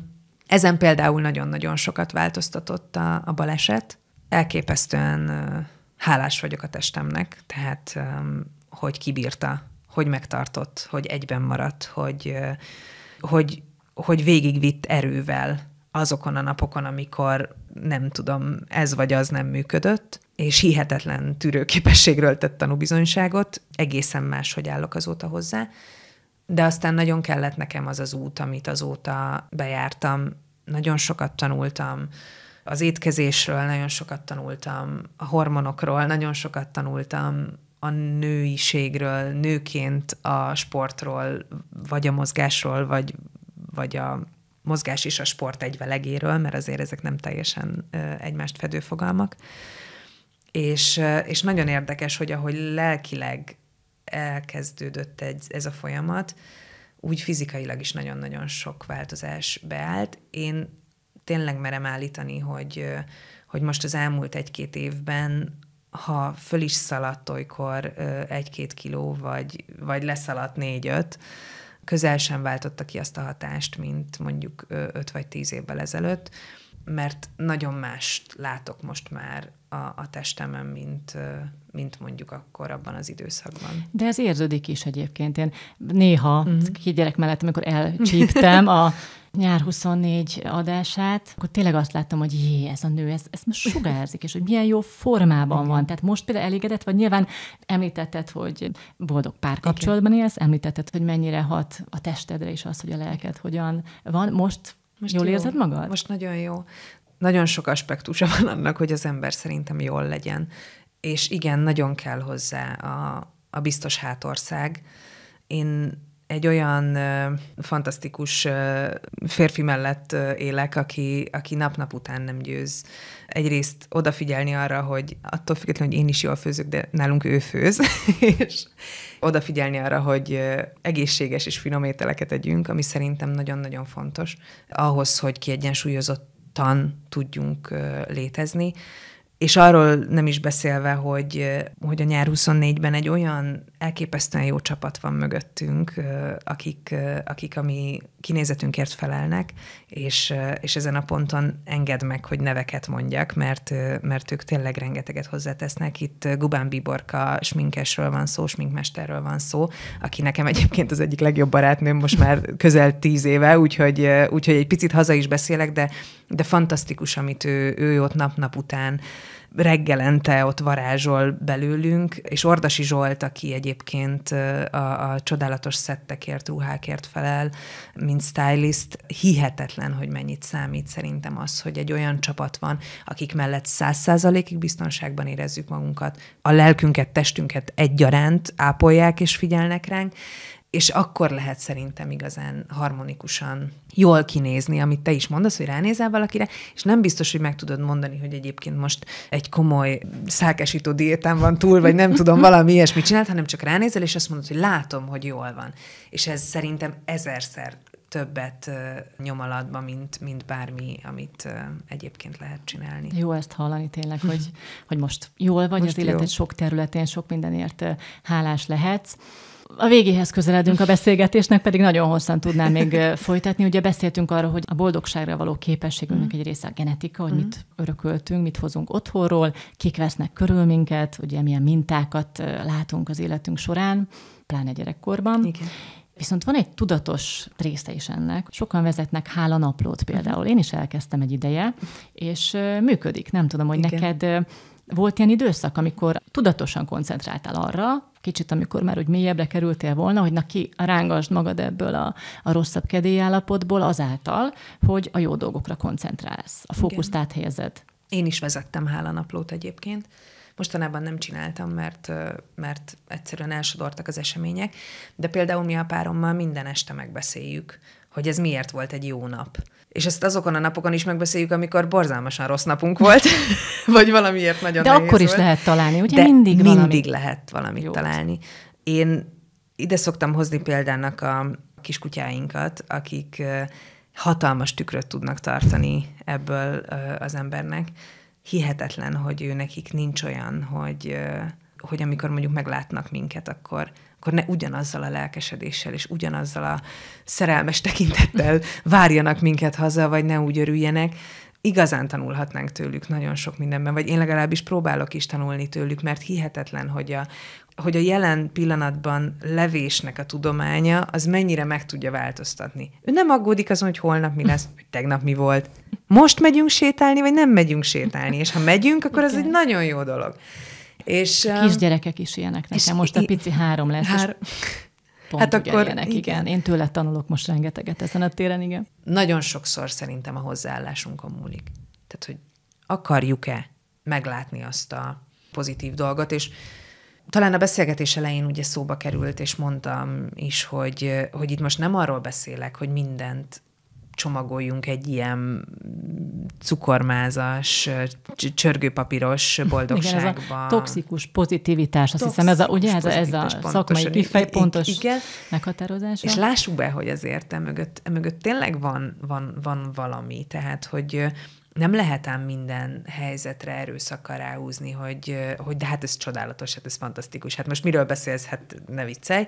ezen például nagyon-nagyon sokat változtatott a, a baleset. Elképesztően uh, hálás vagyok a testemnek, tehát um, hogy kibírta hogy megtartott, hogy egyben maradt, hogy, hogy, hogy végigvitt erővel azokon a napokon, amikor nem tudom, ez vagy az nem működött, és hihetetlen tűrőképességről tett tanúbizonyságot, egészen hogy állok azóta hozzá, de aztán nagyon kellett nekem az az út, amit azóta bejártam, nagyon sokat tanultam, az étkezésről nagyon sokat tanultam, a hormonokról nagyon sokat tanultam, a nőiségről, nőként a sportról, vagy a mozgásról, vagy, vagy a mozgás is a sport egyvelegéről, mert azért ezek nem teljesen egymást fedő fogalmak. És, és nagyon érdekes, hogy ahogy lelkileg elkezdődött egy, ez a folyamat, úgy fizikailag is nagyon-nagyon sok változás beállt. Én tényleg merem állítani, hogy, hogy most az elmúlt egy-két évben ha föl is szaladt olykor egy-két kiló, vagy, vagy leszaladt négy-öt, közel sem váltotta ki azt a hatást, mint mondjuk öt vagy tíz évvel ezelőtt, mert nagyon mást látok most már a, a testemen, mint, mint mondjuk akkor abban az időszakban. De ez érződik is egyébként. Én néha uh-huh. Mhm. két gyerek mellett, amikor elcsíptem a nyár 24 adását, akkor tényleg azt láttam, hogy jé, ez a nő, ez, ez most sugárzik, és hogy milyen jó formában Igen. van. Tehát most például elégedett, vagy nyilván említetted, hogy boldog párkapcsolatban élsz, említetted, hogy mennyire hat a testedre és az, hogy a lelked hogyan van. Most, most jól jó. érzed magad? Most nagyon jó. Nagyon sok aspektusa van annak, hogy az ember szerintem jól legyen és igen, nagyon kell hozzá a, a biztos hátország. Én egy olyan ö, fantasztikus ö, férfi mellett ö, élek, aki, aki nap-nap után nem győz. Egyrészt odafigyelni arra, hogy attól függetlenül, hogy én is jól főzök, de nálunk ő főz, (laughs) és odafigyelni arra, hogy ö, egészséges és finom ételeket együnk, ami szerintem nagyon-nagyon fontos ahhoz, hogy kiegyensúlyozottan tudjunk ö, létezni és arról nem is beszélve, hogy, hogy a nyár 24-ben egy olyan elképesztően jó csapat van mögöttünk, akik, akik a mi kinézetünkért felelnek, és, és ezen a ponton enged meg, hogy neveket mondjak, mert, mert ők tényleg rengeteget hozzátesznek. Itt Gubán Biborka sminkesről van szó, sminkmesterről van szó, aki nekem egyébként az egyik legjobb barátnőm most már közel tíz éve, úgyhogy, úgyhogy egy picit haza is beszélek, de, de fantasztikus, amit ő, ő ott nap-nap után reggelente ott varázsol belőlünk, és Ordasi Zsolt, aki egyébként a, a csodálatos szettekért, ruhákért felel, mint stylist, hihetetlen, hogy mennyit számít szerintem az, hogy egy olyan csapat van, akik mellett száz százalékig biztonságban érezzük magunkat, a lelkünket, testünket egyaránt ápolják és figyelnek ránk, és akkor lehet szerintem igazán harmonikusan jól kinézni, amit te is mondasz, hogy ránézel valakire, és nem biztos, hogy meg tudod mondani, hogy egyébként most egy komoly szákesító diétán van túl, vagy nem tudom, (laughs) valami ilyesmit csinált, hanem csak ránézel, és azt mondod, hogy látom, hogy jól van. És ez szerintem ezerszer többet nyom mint, mint bármi, amit egyébként lehet csinálni. Jó ezt hallani tényleg, hogy, (laughs) hogy most jól vagy, most az életed jó. sok területén, sok mindenért hálás lehetsz. A végéhez közeledünk a beszélgetésnek, pedig nagyon hosszan tudnám még folytatni. Ugye beszéltünk arról, hogy a boldogságra való képességünknek mm. egy része a genetika, hogy mm. mit örököltünk, mit hozunk otthonról, kik vesznek körül minket, ugye milyen mintákat látunk az életünk során, pláne gyerekkorban. Igen. Viszont van egy tudatos része is ennek. Sokan vezetnek hála naplót mhm. például. Én is elkezdtem egy ideje, és működik. Nem tudom, hogy Igen. neked volt ilyen időszak, amikor tudatosan koncentráltál arra, kicsit, amikor már úgy mélyebbre kerültél volna, hogy na ki rángasd magad ebből a, a rosszabb kedélyállapotból azáltal, hogy a jó dolgokra koncentrálsz, a fókuszt Igen. áthelyezed. Én is vezettem hálanaplót egyébként. Mostanában nem csináltam, mert, mert egyszerűen elsodortak az események, de például mi a párommal minden este megbeszéljük, hogy ez miért volt egy jó nap és ezt azokon a napokon is megbeszéljük, amikor borzalmasan rossz napunk volt, (laughs) vagy valamiért nagyon De nehéz akkor volt. is lehet találni, ugye De mindig valami. mindig lehet valamit Jót. találni. Én ide szoktam hozni példának a kiskutyáinkat, akik hatalmas tükröt tudnak tartani ebből az embernek. Hihetetlen, hogy ő nekik nincs olyan, hogy, hogy amikor mondjuk meglátnak minket, akkor akkor ne ugyanazzal a lelkesedéssel és ugyanazzal a szerelmes tekintettel várjanak minket haza, vagy ne úgy örüljenek. Igazán tanulhatnánk tőlük nagyon sok mindenben, vagy én legalábbis próbálok is tanulni tőlük, mert hihetetlen, hogy a, hogy a jelen pillanatban levésnek a tudománya, az mennyire meg tudja változtatni. Ő nem aggódik azon, hogy holnap mi lesz, hogy tegnap mi volt. Most megyünk sétálni, vagy nem megyünk sétálni, és ha megyünk, akkor okay. az egy nagyon jó dolog. És, a um, Kisgyerekek is ilyenek nekem. Most a pici három lesz. Hár... Pont hát akkor igen. igen. Én tőle tanulok most rengeteget ezen a téren, igen. Nagyon sokszor szerintem a hozzáállásunkon múlik. Tehát, hogy akarjuk-e meglátni azt a pozitív dolgot, és talán a beszélgetés elején ugye szóba került, és mondtam is, hogy, hogy itt most nem arról beszélek, hogy mindent csomagoljunk egy ilyen cukormázas, csörgőpapíros boldogságba. Hm, igen, ez a toxikus pozitivitás, azt toxikus hiszem, ez a, ugye ez a, ez a szakmai kifejpontos pontos meghatározása. És lássuk be, hogy azért e mögött tényleg van, van, van valami, tehát, hogy nem lehet ám minden helyzetre erőszakkal ráhúzni, hogy, hogy de hát ez csodálatos, hát ez fantasztikus, hát most miről beszélsz, hát ne viccelj,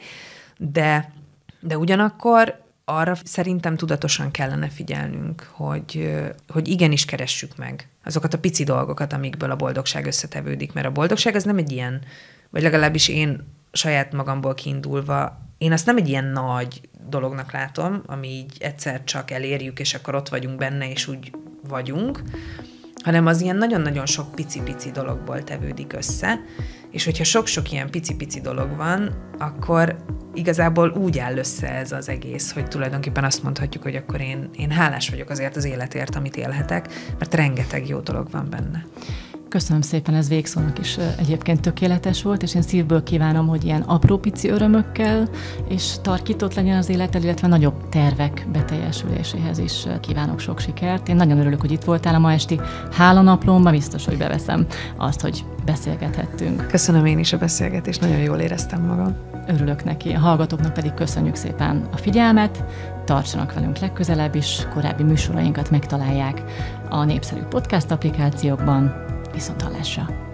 de, de ugyanakkor arra szerintem tudatosan kellene figyelnünk, hogy, hogy igenis keressük meg azokat a pici dolgokat, amikből a boldogság összetevődik, mert a boldogság az nem egy ilyen, vagy legalábbis én saját magamból kiindulva, én azt nem egy ilyen nagy dolognak látom, ami így egyszer csak elérjük, és akkor ott vagyunk benne, és úgy vagyunk, hanem az ilyen nagyon-nagyon sok pici-pici dologból tevődik össze, és hogyha sok-sok ilyen pici-pici dolog van, akkor igazából úgy áll össze ez az egész, hogy tulajdonképpen azt mondhatjuk, hogy akkor én, én hálás vagyok azért az életért, amit élhetek, mert rengeteg jó dolog van benne. Köszönöm szépen, ez végszónak is egyébként tökéletes volt, és én szívből kívánom, hogy ilyen apró pici örömökkel, és tarkított legyen az életed, illetve nagyobb tervek beteljesüléséhez is kívánok sok sikert. Én nagyon örülök, hogy itt voltál a ma esti hálanaplomba, biztos, hogy beveszem azt, hogy beszélgethettünk. Köszönöm én is a beszélgetést, nagyon jól éreztem magam. Örülök neki, a hallgatóknak pedig köszönjük szépen a figyelmet, tartsanak velünk legközelebb is, korábbi műsorainkat megtalálják a népszerű podcast applikációkban, viszont